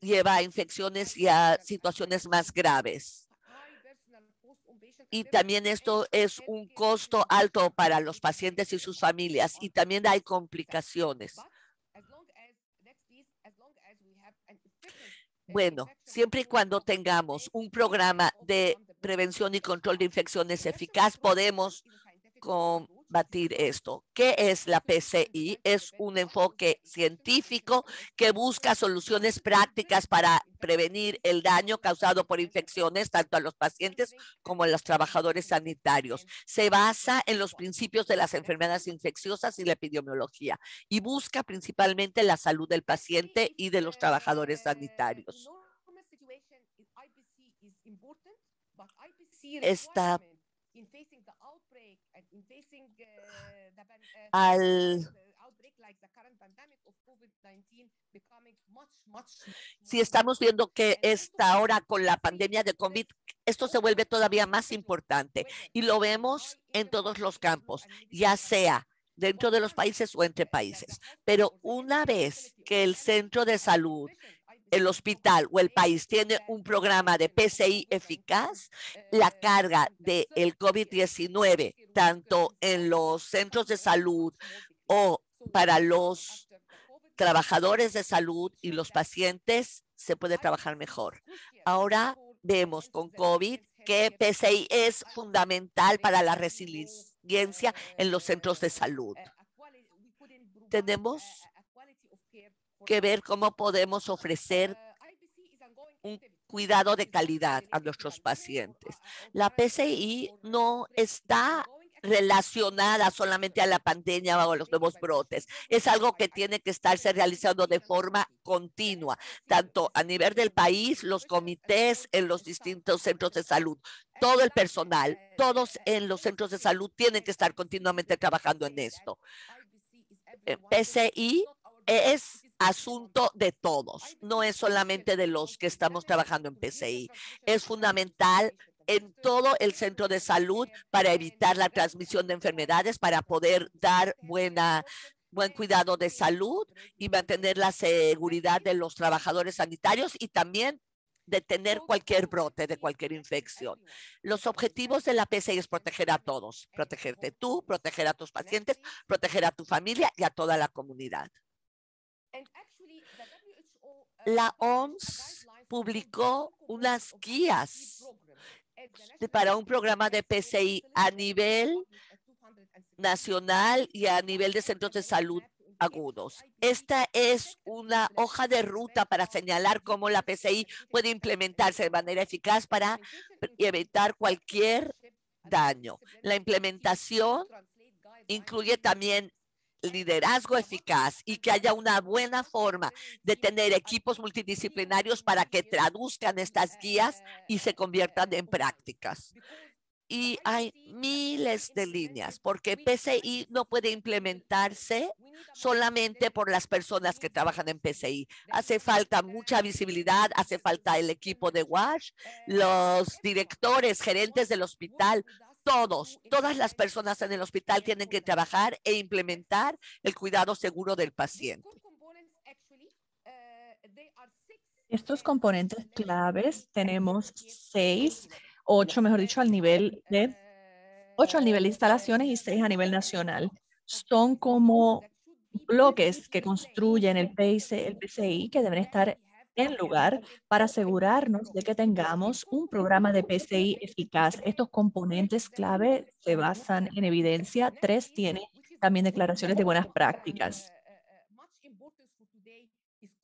lleva a infecciones y a situaciones más graves y también esto es un costo alto para los pacientes y sus familias y también hay complicaciones. Bueno, siempre y cuando tengamos un programa de prevención y control de infecciones eficaz, podemos con, batir esto. ¿Qué es la PCI? Es un enfoque científico que busca soluciones prácticas para prevenir el daño causado por infecciones tanto a los pacientes como a los trabajadores sanitarios. Se basa en los principios de las enfermedades infecciosas y la epidemiología y busca principalmente la salud del paciente y de los trabajadores sanitarios. Eh, al si estamos viendo que esta hora con la pandemia de COVID, esto se vuelve todavía más importante y lo vemos en todos los campos, ya sea dentro de los países o entre países. Pero una vez que el centro de salud el hospital o el país tiene un programa de PCI eficaz, la eh, carga del de COVID-19, tanto en los centros de salud o para los trabajadores de salud y los pacientes, se puede trabajar mejor. Ahora vemos con COVID que PCI es fundamental para la resiliencia en los centros de eh, salud. Eh, Tenemos que ver cómo podemos ofrecer un cuidado de calidad a nuestros pacientes. La PCI no está relacionada solamente a la pandemia o a los nuevos brotes. Es algo que tiene que estarse realizando de forma continua, tanto a nivel del país, los comités en los distintos centros de salud, todo el personal, todos en los centros de salud tienen que estar continuamente trabajando en esto. Eh, PCI es asunto de todos, no es solamente de los que estamos trabajando en PCI. Es fundamental en todo el centro de salud para evitar la transmisión de enfermedades, para poder dar buena buen cuidado de salud y mantener la seguridad de los trabajadores sanitarios y también detener cualquier brote de cualquier infección. Los objetivos de la PCI es proteger a todos, protegerte tú, proteger a tus pacientes, proteger a tu familia y a toda la comunidad. Uh, la OMS publicó unas e guías este, para un programa de PCI a e nivel nacional y a nivel de centros de salud agudos. E Esta es una hoja de ruta para señalar cómo la PCI puede implementarse de manera eficaz para evitar cualquier uh, daño. La implementación incluye también liderazgo eficaz y que haya una buena forma de tener equipos multidisciplinarios para que traduzcan estas guías y se conviertan en prácticas. Y hay miles de líneas porque PCI no puede implementarse solamente por las personas que trabajan en PCI. Hace falta mucha visibilidad, hace falta el equipo de WASH, los directores, gerentes del hospital, todos, todas las personas en el hospital tienen que trabajar e implementar el cuidado seguro del paciente. Estos componentes eh, eh, claves tenemos seis, ocho, mejor dicho, al nivel de eh, ocho al nivel de instalaciones y seis a nivel nacional. Son como bloques que construyen el, el PCI que deben estar en lugar para asegurarnos de que tengamos un programa de PCI eficaz. Estos componentes clave se basan en evidencia. Tres tienen también declaraciones de buenas prácticas.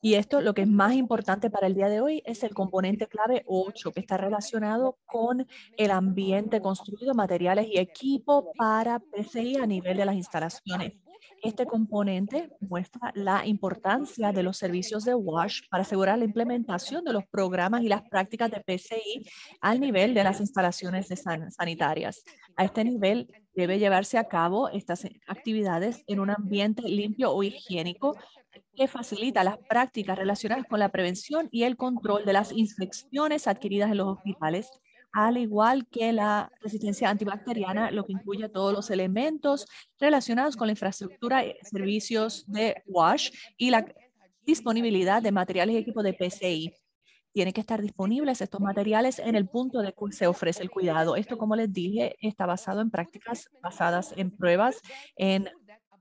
Y esto, lo que es más importante para el día de hoy, es el componente clave 8, que está relacionado con el ambiente construido, materiales y equipo para PCI a nivel de las instalaciones. Este componente muestra la importancia de los servicios de WASH para asegurar la implementación de los programas y las prácticas de PCI al nivel de las instalaciones sanitarias. A este nivel debe llevarse a cabo estas actividades en un ambiente limpio o higiénico que facilita las prácticas relacionadas con la prevención y el control de las infecciones adquiridas en los hospitales, al igual que la resistencia antibacteriana, lo que incluye todos los elementos relacionados con la infraestructura y servicios de WASH y la disponibilidad de materiales y equipos de PCI. Tienen que estar disponibles estos materiales en el punto de que se ofrece el cuidado. Esto, como les dije, está basado en prácticas basadas en pruebas, en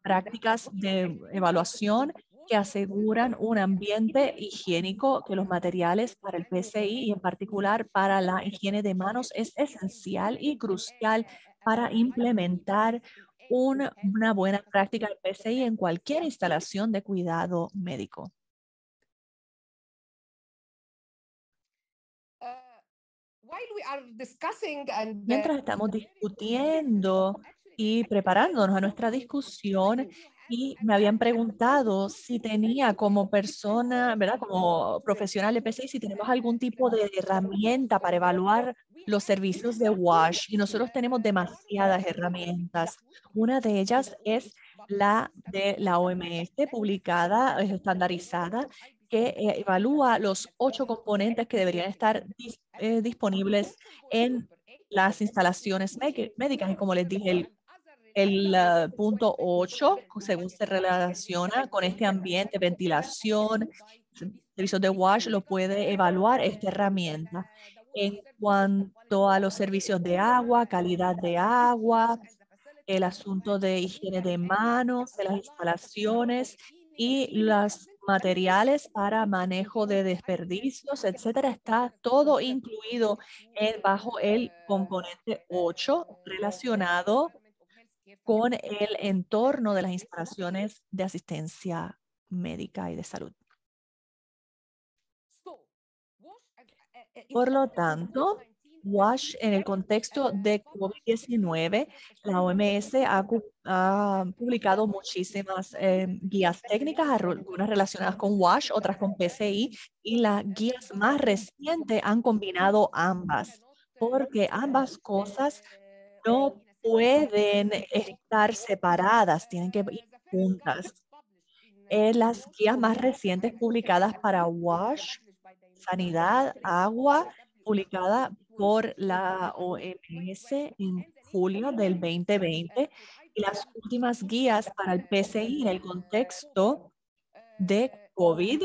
prácticas de evaluación que aseguran un ambiente higiénico, que los materiales para el PCI y en particular para la higiene de manos es esencial y crucial para implementar una buena práctica del PCI en cualquier instalación de cuidado médico. Uh, Mientras estamos uh, discutiendo y preparándonos a nuestra discusión, y me habían preguntado si tenía como persona, ¿verdad? Como profesional de PCI, si tenemos algún tipo de herramienta para evaluar los servicios de WASH. Y nosotros tenemos demasiadas herramientas. Una de ellas es la de la OMS, publicada, es estandarizada, que eh, evalúa los ocho componentes que deberían estar eh, disponibles en las instalaciones médicas. Y como les dije, el el punto 8, según se relaciona con este ambiente, ventilación, servicios de WASH, lo puede evaluar esta herramienta. En cuanto a los servicios de agua, calidad de agua, el asunto de higiene de manos, de las instalaciones y los materiales para manejo de desperdicios, etcétera, está todo incluido bajo el componente 8 relacionado con el entorno de las instalaciones de asistencia médica y de salud. Eh, eh, Por lo tanto, WASH en el contexto de COVID-19, la OMS ha, publicado muchísimas eh, guías técnicas, algunas relacionadas con WASH, otras con PCI, y las guías más recientes han combinado ambas, porque ambas cosas no pueden estar separadas, tienen que ir juntas. las guías más recientes publicadas para WASH, Sanidad, Agua, publicada por la OMS en julio del 2020, y las últimas guías para el PCI en el contexto de COVID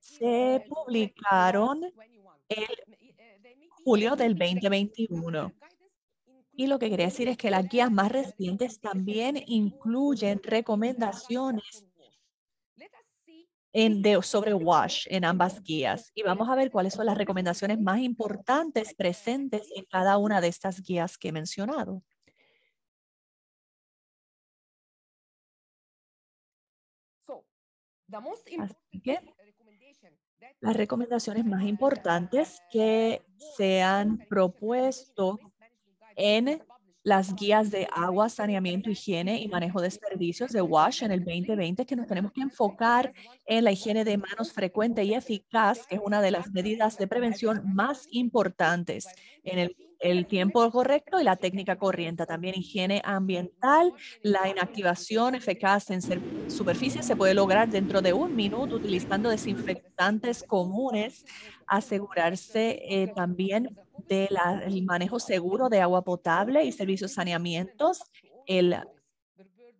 se publicaron en julio del 2021. Y lo que quería decir es que las guías más recientes también incluyen recomendaciones en sobre WASH en ambas guías. Y vamos a ver cuáles son las recomendaciones más importantes presentes en cada una de estas guías que he mencionado. Así que las recomendaciones más importantes que se han propuesto en las guías de agua, saneamiento, higiene y manejo de desperdicios de WASH en el 2020, que nos tenemos que enfocar en la higiene de manos frecuente y eficaz, que es una de las medidas de prevención más importantes en el el tiempo correcto y la técnica corriente. También higiene ambiental, la inactivación eficaz en superficies se puede lograr dentro de un minuto utilizando desinfectantes comunes, asegurarse eh, también del manejo seguro de agua potable y servicios saneamientos, el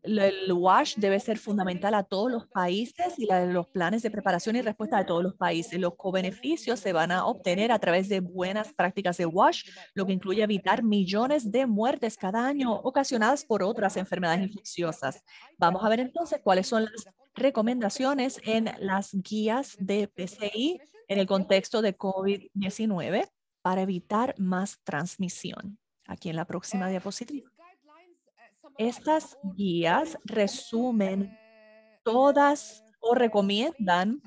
el WASH debe ser fundamental a todos los países y la, los planes de preparación y respuesta de todos los países. Los cobeneficios se van a obtener a través de buenas prácticas de WASH, lo que incluye evitar millones de muertes cada año ocasionadas por otras enfermedades infecciosas. Vamos a ver entonces cuáles son las recomendaciones en las guías de PCI en el contexto de COVID-19 para evitar más transmisión. Aquí en la próxima diapositiva. Estas guías resumen todas o recomiendan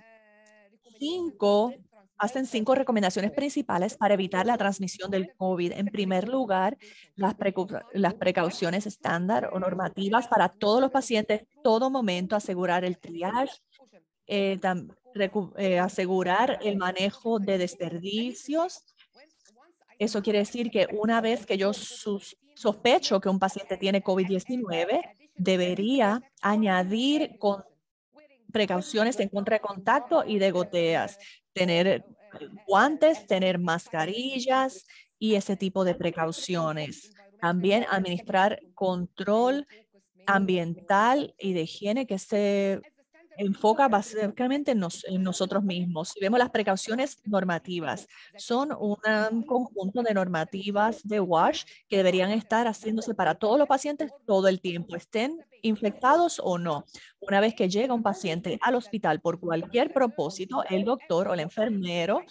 cinco, hacen cinco recomendaciones principales para evitar la transmisión del COVID. En primer lugar, las, precauciones estándar o normativas para todos los pacientes, todo momento, asegurar el triage, eh, eh, asegurar el manejo de desperdicios, eso quiere decir que una vez que yo sospecho que un paciente tiene COVID-19, debería añadir con precauciones en contra de contacto y de goteas, tener eh, guantes, tener mascarillas y ese tipo de precauciones. También administrar control ambiental y de higiene que se enfoca básicamente en, nosotros mismos. Si vemos las precauciones normativas, son un conjunto de normativas de WASH que deberían estar haciéndose para todos los pacientes todo el tiempo, estén infectados o no. Una vez que llega un paciente al hospital por cualquier propósito, el doctor o el enfermero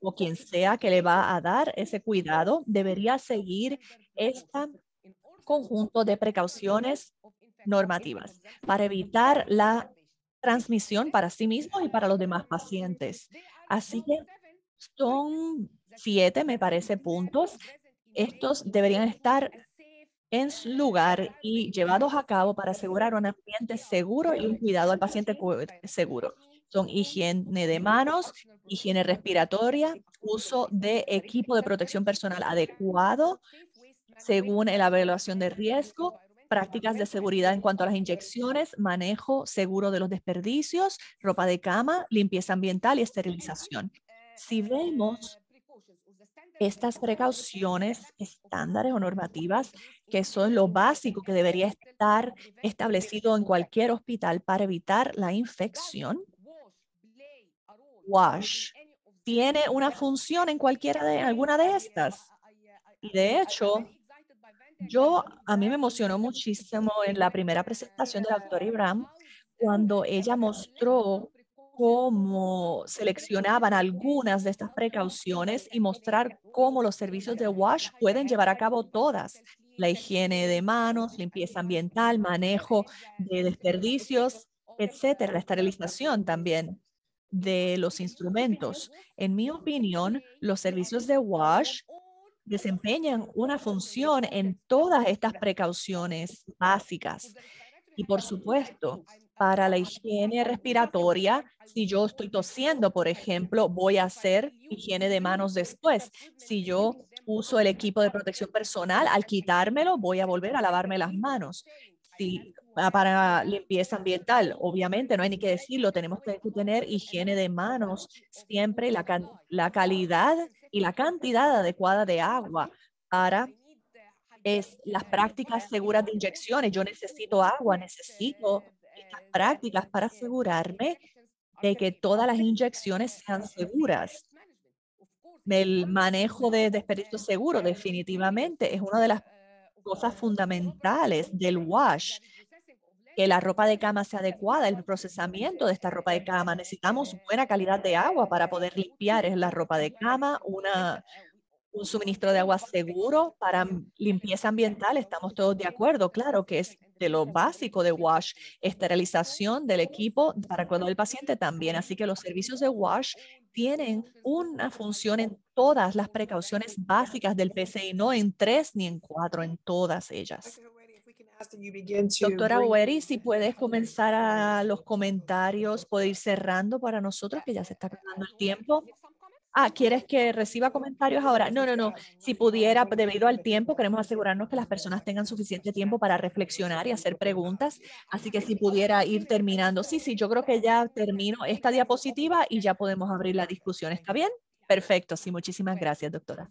o quien sea que le va a dar ese cuidado debería seguir este conjunto de precauciones normativas para evitar la transmisión para sí mismos y para los demás pacientes. Así que son siete, me parece, puntos. Estos deberían estar en su lugar y llevados a cabo para asegurar un ambiente seguro y un cuidado al paciente seguro. Son higiene de manos, higiene respiratoria, uso de equipo de protección personal adecuado según la evaluación de riesgo, prácticas de seguridad en cuanto a las inyecciones, manejo seguro de los desperdicios, ropa de cama, limpieza ambiental y esterilización. Si vemos estas precauciones, estándares o normativas, que son lo básico que debería estar establecido en cualquier hospital para evitar la infección, WASH tiene una función en cualquiera de alguna de estas. de hecho, yo, a mí me emocionó muchísimo en la primera presentación de la doctora Ibram cuando ella mostró cómo seleccionaban algunas de estas precauciones y mostrar cómo los servicios de WASH pueden llevar a cabo todas, la higiene de manos, limpieza ambiental, manejo de desperdicios, etcétera, la esterilización también de los instrumentos. En mi opinión, los servicios de WASH desempeñan una función en todas estas precauciones básicas. Y por supuesto, para la higiene respiratoria, si yo estoy tosiendo, por ejemplo, voy a hacer higiene de manos después. Si yo uso el equipo de protección personal, al quitármelo, voy a volver a lavarme las manos. Ah, para limpieza ambiental. Obviamente, no hay ni que decirlo, tenemos que tener higiene de manos siempre, la, la calidad y la cantidad adecuada de agua para es las prácticas seguras de inyecciones. Yo necesito agua, necesito estas prácticas para asegurarme de que todas las inyecciones sean seguras. El manejo de desperdicios seguro definitivamente es una de las cosas fundamentales del WASH, que la ropa de cama sea adecuada, el procesamiento de esta ropa de cama. Necesitamos buena calidad de agua para poder limpiar la ropa de cama, una, un suministro de agua seguro para limpieza ambiental. Estamos todos de acuerdo, claro que es de lo básico de WASH, esterilización del equipo para cuando el paciente también. Así que los servicios de WASH tienen una función en todas las precauciones básicas del PCI, no en tres ni en cuatro, en todas ellas. Doctora Wery, si puedes comenzar a los comentarios, puede ir cerrando para nosotros, que ya se está acabando el tiempo. Ah, ¿quieres que reciba comentarios ahora? No, no, no. Si pudiera, debido al tiempo, queremos asegurarnos que las personas tengan suficiente tiempo para reflexionar y hacer preguntas. Así que si pudiera ir terminando. Sí, sí, yo creo que ya termino esta diapositiva y ya podemos abrir la discusión. ¿Está bien? Perfecto. Sí, muchísimas gracias, doctora.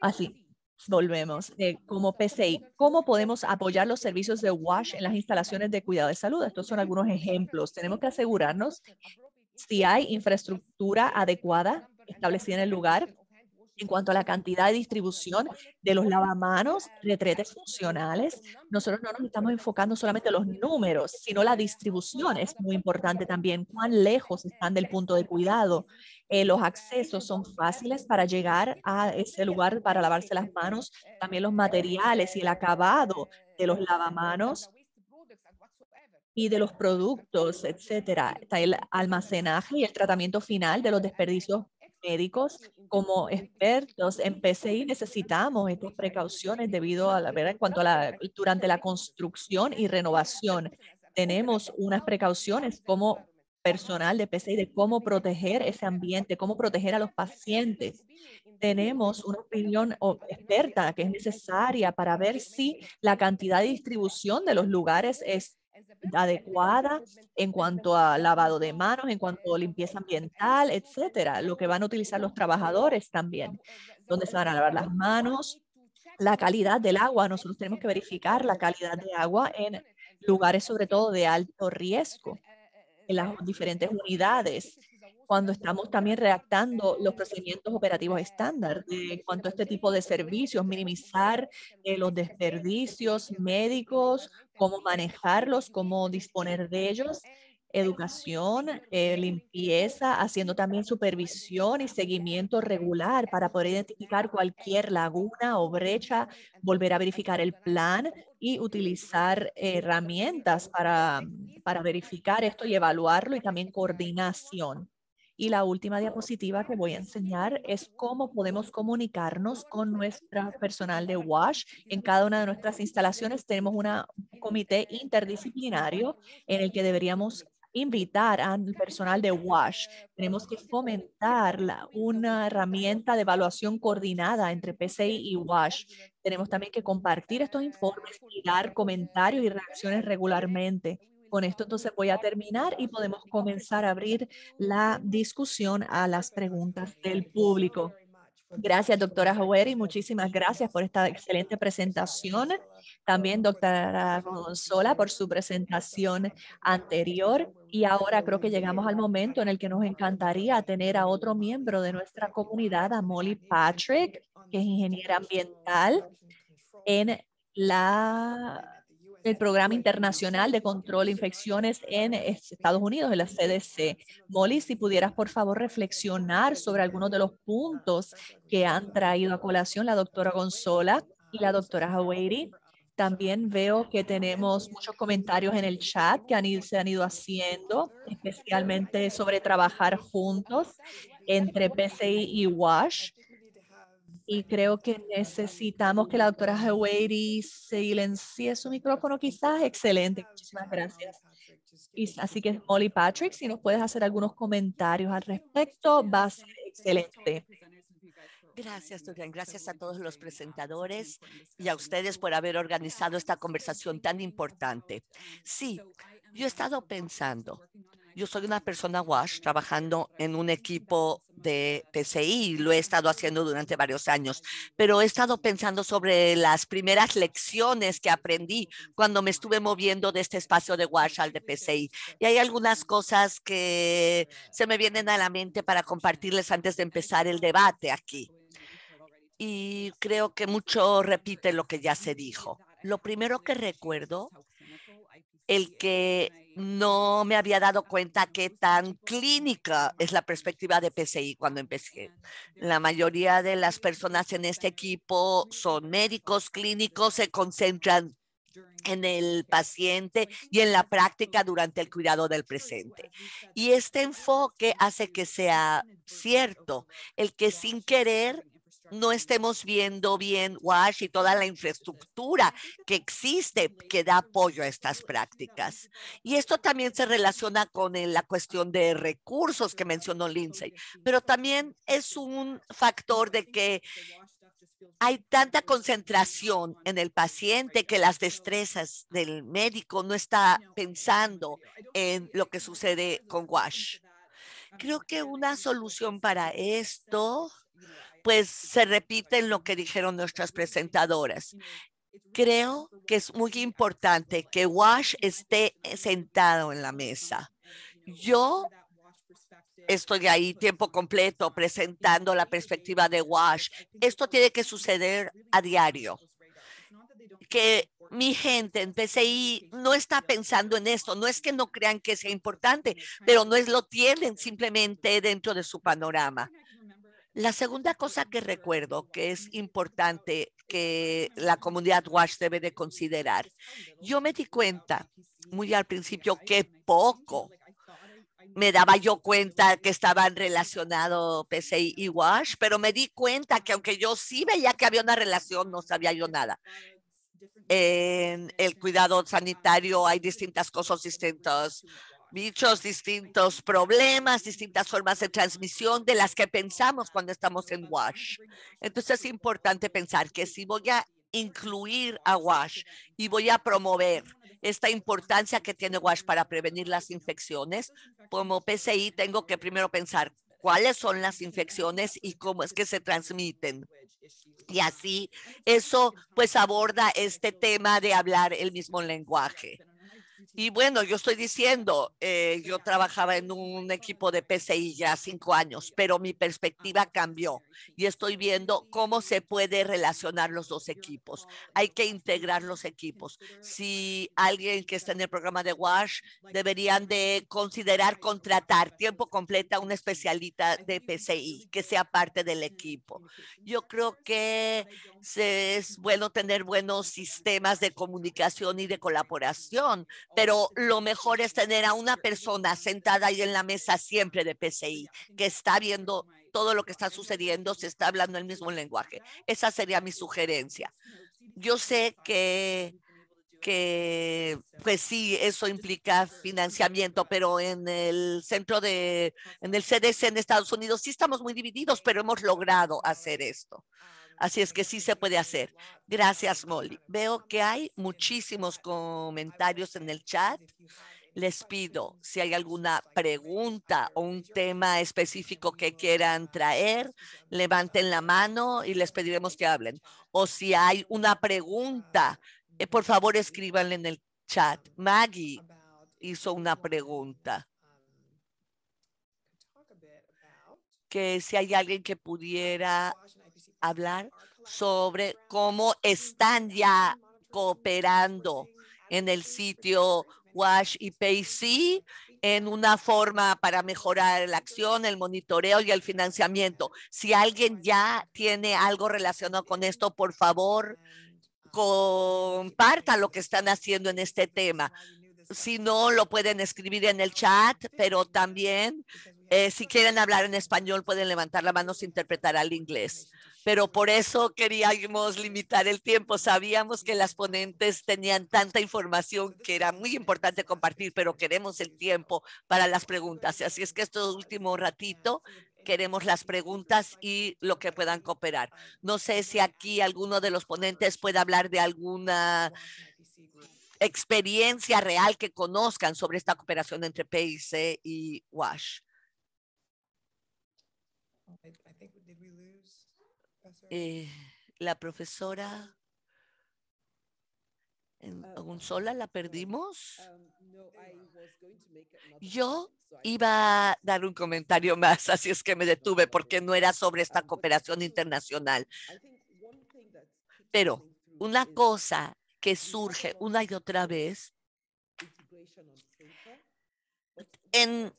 Así volvemos eh, como PCI. ¿Cómo podemos apoyar los servicios de WASH en las instalaciones de cuidado de salud? Estos son algunos ejemplos. Tenemos que asegurarnos si hay infraestructura adecuada establecida en el lugar, en cuanto a la cantidad de distribución de los lavamanos, retretes funcionales, nosotros no nos estamos enfocando solamente en los números, sino la distribución es muy importante también, cuán lejos están del punto de cuidado. Eh, los accesos son fáciles para llegar a ese lugar para lavarse las manos, también los materiales y el acabado de los lavamanos y de los productos, etcétera, está el almacenaje y el tratamiento final de los desperdicios médicos como expertos en PCI necesitamos estas precauciones debido a la verdad en cuanto a la durante la construcción y renovación. Tenemos unas precauciones como personal de PCI de cómo proteger ese ambiente, cómo proteger a los pacientes. Tenemos una opinión experta que es necesaria para ver si la cantidad de distribución de los lugares es adecuada en cuanto a lavado de manos, en cuanto a limpieza ambiental, etcétera, lo que van a utilizar los trabajadores también, donde se van a lavar las manos, la calidad del agua, nosotros tenemos que verificar la calidad de agua en lugares sobre todo de alto riesgo, eh, eh, en eh, las diferentes unidades cuando estamos también redactando los procedimientos operativos estándar en cuanto a este tipo de servicios, minimizar eh, los desperdicios médicos, cómo manejarlos, cómo disponer de ellos educación, eh, limpieza, haciendo también supervisión y seguimiento regular para poder identificar cualquier laguna o brecha, volver a verificar el plan y utilizar herramientas para, para verificar esto y evaluarlo y también coordinación. Y la última diapositiva que voy a enseñar es cómo podemos comunicarnos con nuestro personal de WASH. En cada una de nuestras instalaciones tenemos una, un comité interdisciplinario en el que deberíamos invitar al personal de WASH. Tenemos que fomentar una herramienta de evaluación coordinada entre PCI y WASH. Tenemos también que compartir estos informes y dar comentarios y reacciones regularmente. Con esto entonces voy a terminar y podemos comenzar a abrir la discusión a las preguntas del público. Gracias, doctora y Muchísimas gracias por esta excelente presentación. También, doctora Gonzola, por su presentación anterior. Y ahora creo que llegamos al momento en el que nos encantaría tener a otro miembro de nuestra comunidad, a Molly Patrick, que es ingeniera ambiental en la del Programa Internacional de Control de Infecciones en Estados Unidos, de la CDC. Molly, si pudieras por favor reflexionar sobre algunos de los puntos que han traído a colación la doctora Gonzola y la doctora Hawaii. También veo que tenemos muchos comentarios en el chat que han se han ido haciendo, especialmente sobre trabajar juntos entre PCI y WASH. Y creo que necesitamos que la doctora Hawaii silencie su micrófono quizás. Excelente, muchísimas gracias. Y, así que Molly Patrick, si nos puedes hacer algunos comentarios al respecto, va a ser excelente. Gracias, Torian. Gracias a todos los presentadores y a ustedes por haber organizado esta conversación tan importante. Sí, yo he estado pensando, yo soy una persona WASH trabajando en un equipo de PCI, y lo he estado haciendo durante varios años, pero he estado pensando sobre las primeras lecciones que aprendí cuando me estuve moviendo de este espacio de WASH al de PCI. Y hay algunas cosas que se me vienen a la mente para compartirles antes de empezar el debate aquí. Y creo que mucho repite lo que ya se dijo. Lo primero que recuerdo el que no me había dado cuenta qué tan clínica es la perspectiva de PCI cuando empecé. La mayoría de las personas en este equipo son médicos clínicos, se concentran en el paciente y en la práctica durante el cuidado del presente. Y este enfoque hace que sea cierto el que sin querer no estemos viendo bien WASH y toda la infraestructura que existe que da apoyo a estas prácticas. Y esto también se relaciona con eh, la cuestión de recursos que mencionó Lindsay, pero también es un factor de que hay tanta concentración en el paciente que las destrezas del médico no está pensando en lo que sucede con WASH. Creo que una solución para esto pues se repiten lo que dijeron nuestras presentadoras. Creo que es muy importante que Wash esté eh, sentado en la mesa. Yo estoy ahí tiempo completo presentando la perspectiva de Wash. Esto tiene que suceder a diario. Que mi gente en PCI no está pensando en esto. No es que no crean que sea importante, pero no es lo tienen simplemente dentro de su panorama. La segunda cosa que recuerdo que es importante que la comunidad WASH debe de considerar, yo me di cuenta muy al principio que poco me daba yo cuenta que estaban relacionados PCI y WASH, pero me di cuenta que aunque yo sí veía que había una relación, no sabía yo nada. En el cuidado sanitario hay distintas cosas, distintas. Dichos distintos problemas, distintas formas de transmisión de las que pensamos cuando estamos en WASH. Entonces es importante pensar que si voy a incluir a WASH y voy a promover esta importancia que tiene WASH para prevenir las infecciones, como PCI tengo que primero pensar cuáles son las infecciones y cómo es que se transmiten. Y así eso pues aborda este tema de hablar el mismo lenguaje. Y bueno, yo estoy diciendo, eh, yo trabajaba en un equipo de PCI ya cinco años, pero mi perspectiva cambió y estoy viendo cómo se puede relacionar los dos equipos. Hay que integrar los equipos. Si alguien que está en el programa de WASH, deberían de considerar contratar tiempo completo a un especialista de PCI que sea parte del equipo. Yo creo que es bueno tener buenos sistemas de comunicación y de colaboración, pero pero lo mejor es tener a una persona sentada ahí en la mesa siempre de PCI, que está viendo todo lo que está sucediendo, se está hablando el mismo lenguaje. Esa sería mi sugerencia. Yo sé que pues sí, eso implica financiamiento, pero en el centro de, en el CDC en Estados Unidos sí estamos muy divididos, pero hemos logrado hacer esto. Así es que sí se puede hacer. Gracias, Molly. Veo que hay muchísimos comentarios en el chat. Les pido si hay alguna pregunta o un tema específico que quieran traer, levanten la mano y les pediremos que hablen. O si hay una pregunta, eh, por favor escríbanle en el chat. Maggie hizo una pregunta. Que si hay alguien que pudiera hablar sobre cómo están ya cooperando en el sitio Wash y PayC en una forma para mejorar la acción, el monitoreo y el financiamiento. Si alguien ya tiene algo relacionado con esto, por favor, comparta lo que están haciendo en este tema. Si no, lo pueden escribir en el chat, pero también eh, si quieren hablar en español, pueden levantar la mano, se interpretar al inglés pero por eso queríamos limitar el tiempo. Sabíamos que las ponentes tenían tanta información que era muy importante compartir, pero queremos el tiempo para las preguntas. Así es que este último ratito queremos las preguntas y lo que puedan cooperar. No sé si aquí alguno de los ponentes puede hablar de alguna experiencia real que conozcan sobre esta cooperación entre PIC y WASH. Eh, la profesora en Gonzola oh, oh, la oh, perdimos. Um, Yo iba a dar un comentario más, así es que me detuve porque no era sobre esta cooperación internacional. Pero una cosa que surge una y otra vez en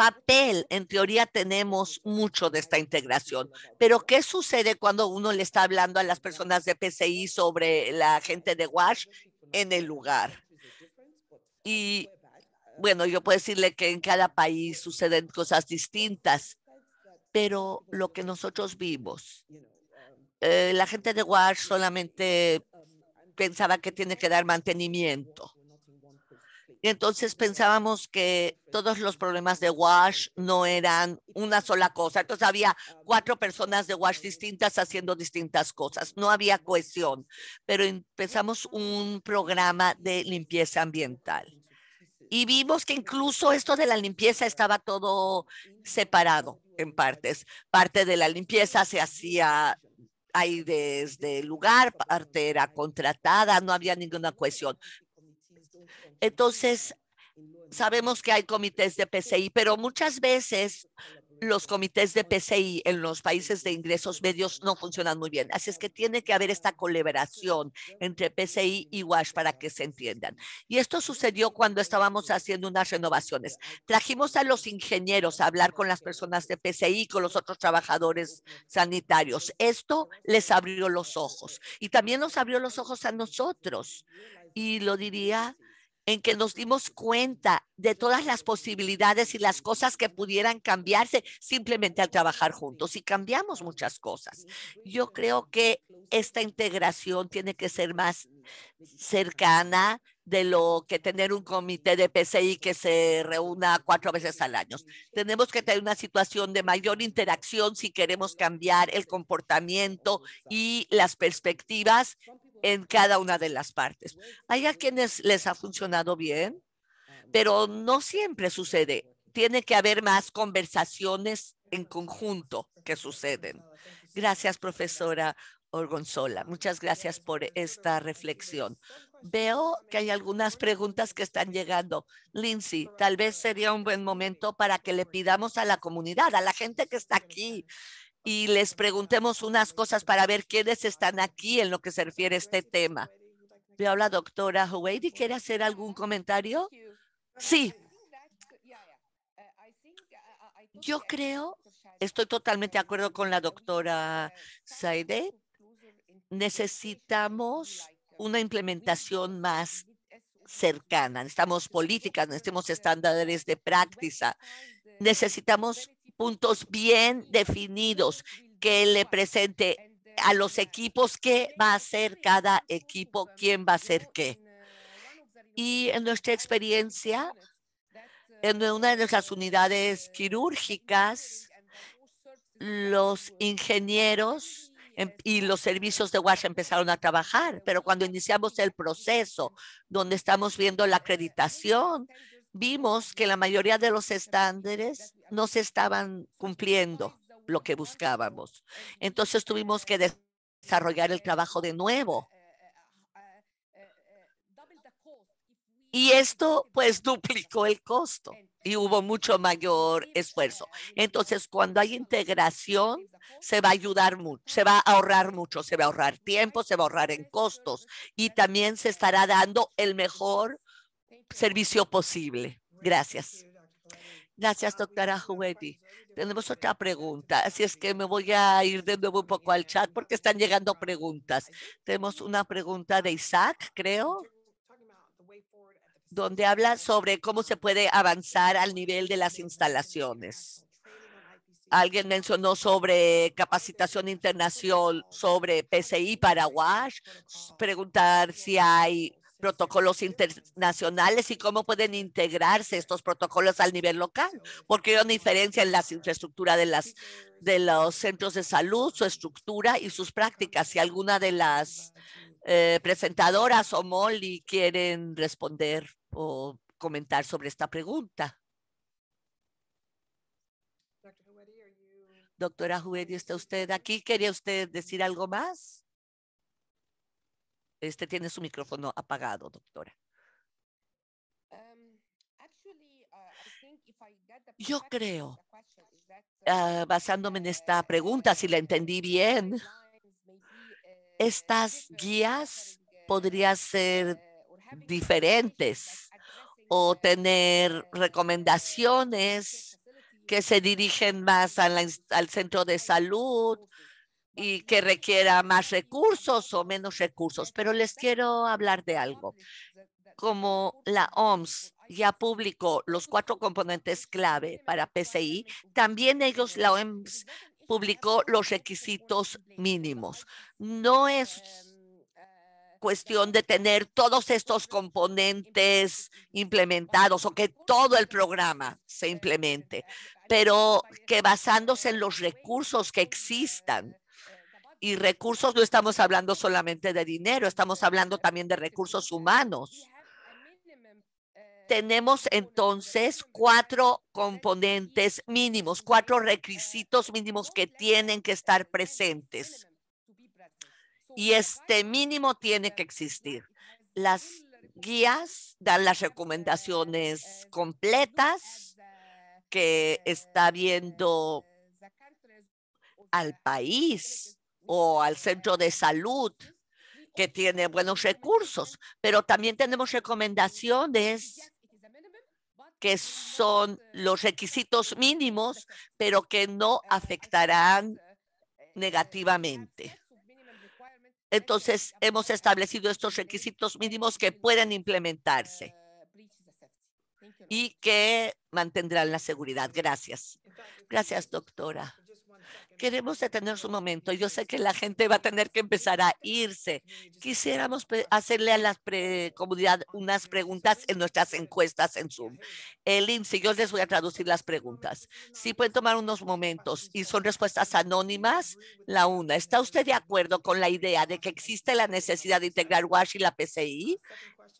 papel, en teoría, tenemos mucho de esta integración. Pero, ¿qué sucede cuando uno le está hablando a las personas de PCI sobre la gente de WASH en el lugar? Y bueno, yo puedo decirle que en cada país suceden cosas distintas, pero lo que nosotros vimos, eh, la gente de WASH solamente pensaba que tiene que dar mantenimiento y entonces pensábamos que todos los problemas de WASH no eran una sola cosa. Entonces había cuatro personas de WASH distintas haciendo distintas cosas. No había cohesión, pero empezamos un programa de limpieza ambiental. Y vimos que incluso esto de la limpieza estaba todo separado en partes. Parte de la limpieza se hacía ahí desde el lugar, parte era contratada, no había ninguna cohesión. Entonces, sabemos que hay comités de PCI, pero muchas veces los comités de PCI en los países de ingresos medios no funcionan muy bien. Así es que tiene que haber esta colaboración entre PCI y WASH para que se entiendan. Y esto sucedió cuando estábamos haciendo unas renovaciones. Trajimos a los ingenieros a hablar con las personas de PCI y con los otros trabajadores sanitarios. Esto les abrió los ojos y también nos abrió los ojos a nosotros. Y lo diría en que nos dimos cuenta de todas las posibilidades y las cosas que pudieran cambiarse simplemente al trabajar juntos y cambiamos muchas cosas. Yo creo que esta integración tiene que ser más cercana de lo que tener un comité de PCI que se reúna cuatro veces al año. Tenemos que tener una situación de mayor interacción si queremos cambiar el comportamiento y las perspectivas en cada una de las partes. Hay a quienes les ha funcionado bien, pero no siempre sucede. Tiene que haber más conversaciones en conjunto que suceden. Gracias, profesora Orgonzola. Muchas gracias por esta reflexión. Veo que hay algunas preguntas que están llegando. Lindsay, tal vez sería un buen momento para que le pidamos a la comunidad, a la gente que está aquí y les preguntemos unas cosas para ver quiénes están aquí en lo que se refiere a este tema. Veo habla la doctora ¿Quiere hacer algún comentario? Sí. Yo creo, estoy totalmente de acuerdo con la doctora Saide. Necesitamos una implementación más cercana. Necesitamos políticas, necesitamos estándares de práctica. Necesitamos puntos bien definidos que le presente a los equipos qué va a hacer cada equipo, quién va a hacer qué. Y en nuestra experiencia, en una de nuestras unidades quirúrgicas, los ingenieros em, y los servicios de WASH empezaron a trabajar, pero cuando iniciamos el proceso, donde estamos viendo la acreditación vimos que la mayoría de los estándares no se estaban cumpliendo lo que buscábamos. Entonces tuvimos que desarrollar el trabajo de nuevo. Y esto pues duplicó el costo y hubo mucho mayor esfuerzo. Entonces, cuando hay integración, se va a ayudar mucho, se va a ahorrar mucho, se va a ahorrar tiempo, se va a ahorrar en costos y también se estará dando el mejor servicio posible. Gracias. Gracias, doctora Juedi. Tenemos otra pregunta, así es que me voy a ir de nuevo un poco al chat porque están llegando preguntas. Tenemos una pregunta de Isaac, creo, donde habla sobre cómo se puede avanzar al nivel de las instalaciones. Alguien mencionó sobre capacitación internacional sobre PCI Paraguay, preguntar si hay protocolos internacionales y cómo pueden integrarse estos protocolos al nivel local, porque hay una diferencia en la infraestructura de, las, de los centros de salud, su estructura y sus prácticas. Si alguna de las eh, presentadoras o Molly quieren responder o comentar sobre esta pregunta. Doctora Juedi, ¿está usted aquí? ¿Quería usted decir algo más? Este tiene su micrófono apagado, doctora. Um, uh, Yo creo, ah, um, basándome en esta uh, pregunta, si la entendí bien, uh, estas guías podrían ser diferentes o tener recomendaciones que se dirigen más al centro de salud y que requiera más recursos o menos recursos. Pero les quiero hablar de algo. Como la OMS ya publicó los cuatro componentes clave para PCI, también ellos, la OMS, publicó los requisitos mínimos. No es cuestión de tener todos estos componentes implementados o que todo el programa se implemente, pero que basándose en los recursos que existan y recursos no estamos hablando solamente de dinero, estamos hablando también de recursos humanos. Tenemos entonces cuatro componentes mínimos, cuatro requisitos mínimos que tienen que estar presentes. Y este mínimo tiene que existir. Las guías dan las recomendaciones completas que está viendo al país o al centro de salud que tiene buenos recursos, pero también tenemos recomendaciones que son los requisitos mínimos, pero que no afectarán negativamente. Entonces, hemos establecido estos requisitos mínimos que pueden implementarse y que mantendrán la seguridad. Gracias. Gracias, doctora. Queremos detener su momento. Yo sé que la gente va a tener que empezar a irse. Quisiéramos hacerle a la comunidad unas preguntas en nuestras encuestas en Zoom. Elin, si yo les voy a traducir las preguntas. Si pueden tomar unos momentos y son respuestas anónimas, la una. ¿Está usted de acuerdo con la idea de que existe la necesidad de integrar WASH y la PCI?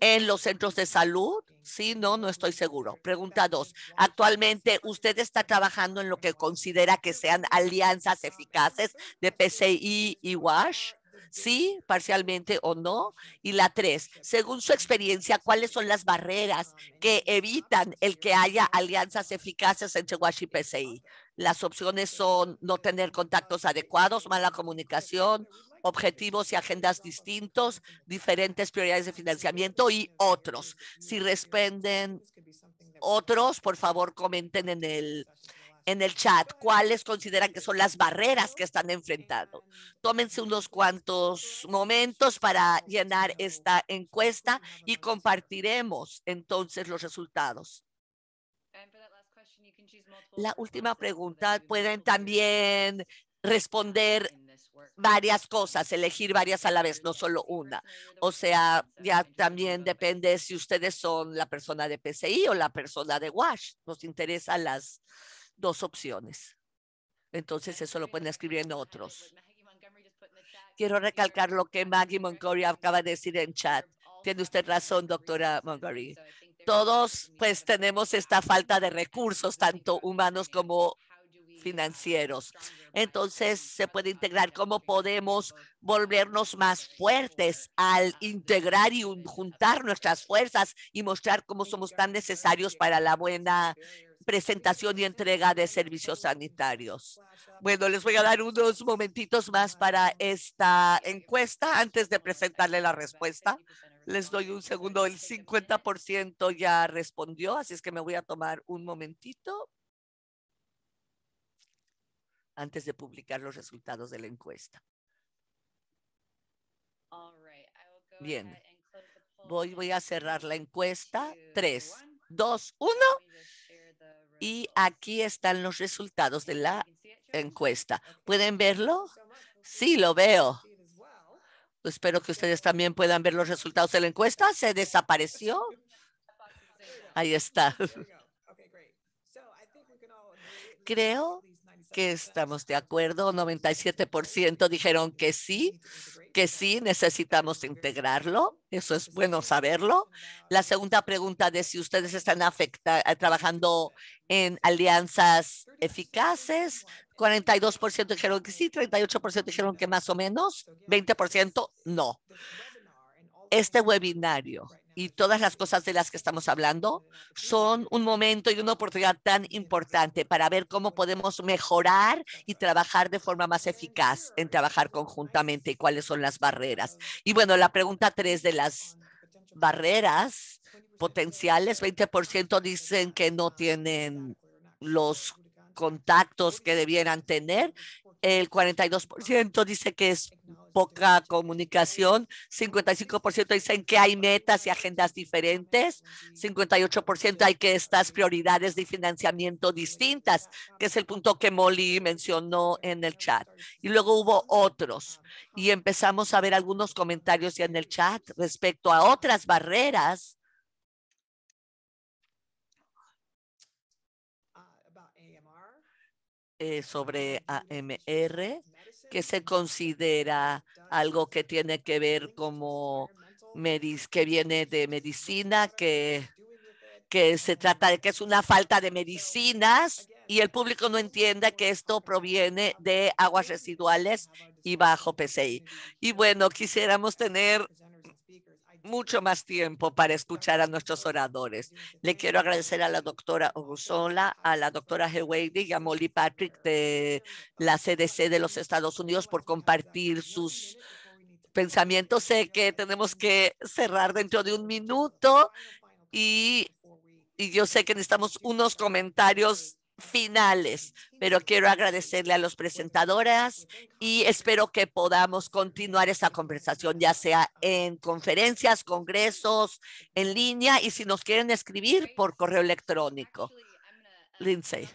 en los centros de salud? Sí, no, no estoy seguro. Pregunta dos. Actualmente, ¿usted está trabajando en lo que considera que sean alianzas eficaces de PCI y WASH? sí, parcialmente o no. Y la tres, según su experiencia, ¿cuáles son las barreras que evitan el que haya alianzas eficaces entre WASH y PCI? Las opciones son no tener contactos adecuados, mala comunicación, objetivos y agendas distintos, diferentes prioridades de financiamiento y otros. Si responden otros, por favor, comenten en el, en el chat cuáles consideran que son las barreras que están enfrentando. Tómense unos cuantos momentos para llenar esta encuesta y compartiremos entonces los resultados. La última pregunta, pueden también responder varias cosas, elegir varias a la vez, no solo una. O sea, ya también depende si ustedes son la persona de PCI o la persona de WASH. Nos interesan las dos opciones. Entonces eso lo pueden escribir en otros. Quiero recalcar lo que Maggie Montgomery acaba de decir en chat. Tiene usted razón, doctora Montgomery. Todos pues tenemos esta falta de recursos, tanto humanos como financieros. Entonces se puede integrar cómo podemos volvernos más fuertes al integrar y juntar nuestras fuerzas y mostrar cómo somos tan necesarios para la buena presentación y entrega de servicios sanitarios. Bueno, les voy a dar unos momentitos más para esta encuesta antes de presentarle la respuesta. Les doy un segundo, el 50% ya respondió, así es que me voy a tomar un momentito antes de publicar los resultados de la encuesta. Bien, voy, a cerrar la encuesta. Tres, dos, uno. Y aquí están los resultados de la encuesta. ¿Pueden verlo? Sí, lo veo. Espero que ustedes también puedan ver los resultados de la encuesta. Se desapareció. Ahí está. Creo que estamos de acuerdo, 97% dijeron que sí, que sí, necesitamos integrarlo. Eso es bueno saberlo. La segunda pregunta de si ustedes están afecta, eh, trabajando en alianzas eficaces. 42% dijeron que sí, 38% dijeron que más o menos, 20% no. Este webinario y todas las cosas de las que estamos hablando son un momento y una oportunidad tan importante para ver cómo podemos mejorar y trabajar de forma más eficaz en trabajar conjuntamente y cuáles son las barreras. Y bueno, la pregunta tres de las barreras potenciales, 20% dicen que no tienen los contactos que debieran tener el 42% dice que es poca comunicación, 55% dicen que hay metas y agendas diferentes, 58% hay que estas prioridades de financiamiento distintas, que es el punto que Molly mencionó en el chat. Y luego hubo otros y empezamos a ver algunos comentarios ya en el chat respecto a otras barreras Eh, sobre AMR, que se considera algo que tiene que ver como que viene de medicina, que, que se trata de que es una falta de medicinas y el público no entienda que esto proviene de aguas residuales y bajo PCI. Y bueno, quisiéramos tener mucho más tiempo para escuchar a nuestros oradores. Le quiero agradecer a la doctora Ursula, a la doctora Hewady y a Molly Patrick de la CDC de los Estados Unidos por compartir sus pensamientos. Sé que tenemos que cerrar dentro de un minuto y, y yo sé que necesitamos unos comentarios finales, pero quiero agradecerle a los presentadoras y espero que podamos continuar esa conversación, ya sea en conferencias, congresos, en línea y si nos quieren escribir por correo electrónico. Lindsay,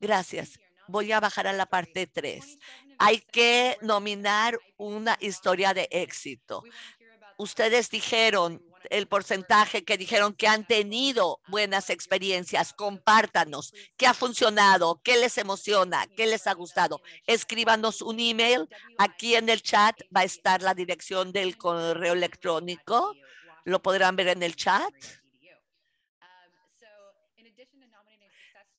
gracias. Voy a bajar a la parte 3. Hay que nominar una historia de éxito. Ustedes dijeron el porcentaje que dijeron que han tenido buenas experiencias. Compártanos qué ha funcionado, qué les emociona, qué les ha gustado. Escríbanos un email. Aquí en el chat va a estar la dirección del correo electrónico. Lo podrán ver en el chat.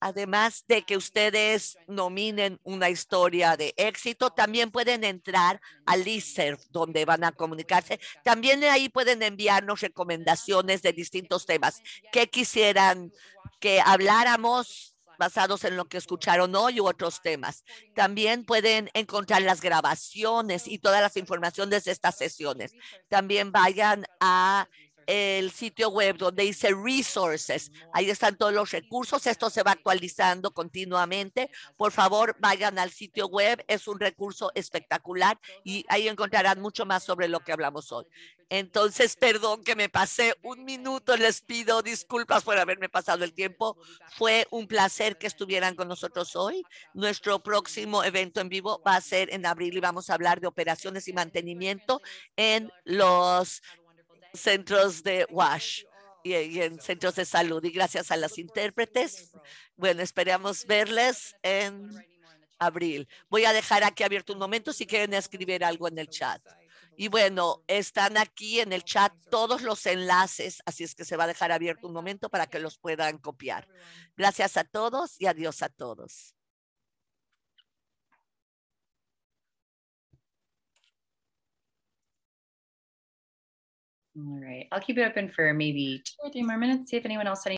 Además de que ustedes nominen una historia de éxito, también pueden entrar al ISERF, donde van a comunicarse. También ahí pueden enviarnos recomendaciones de distintos temas que quisieran que habláramos basados en lo que escucharon hoy u otros temas. También pueden encontrar las grabaciones y todas las informaciones de estas sesiones. También vayan a el sitio web donde dice resources. Ahí están todos los recursos. Esto se va actualizando continuamente. Por favor, vayan al sitio web. Es un recurso espectacular y ahí encontrarán mucho más sobre lo que hablamos hoy. Entonces, perdón que me pasé un minuto. Les pido disculpas por haberme pasado el tiempo. Fue un placer que estuvieran con nosotros hoy. Nuestro próximo evento en vivo va a ser en abril y vamos a hablar de operaciones y mantenimiento en los centros de WASH y, en centros de salud. Y gracias a las intérpretes, bueno, esperamos verles en abril. Voy a dejar aquí abierto un momento si quieren escribir algo en el chat. Y bueno, están aquí en el chat todos los enlaces, así es que se va a dejar abierto un momento para que los puedan copiar. Gracias a todos y adiós a todos. All right. I'll keep it open for maybe two or three more minutes, see if anyone else had any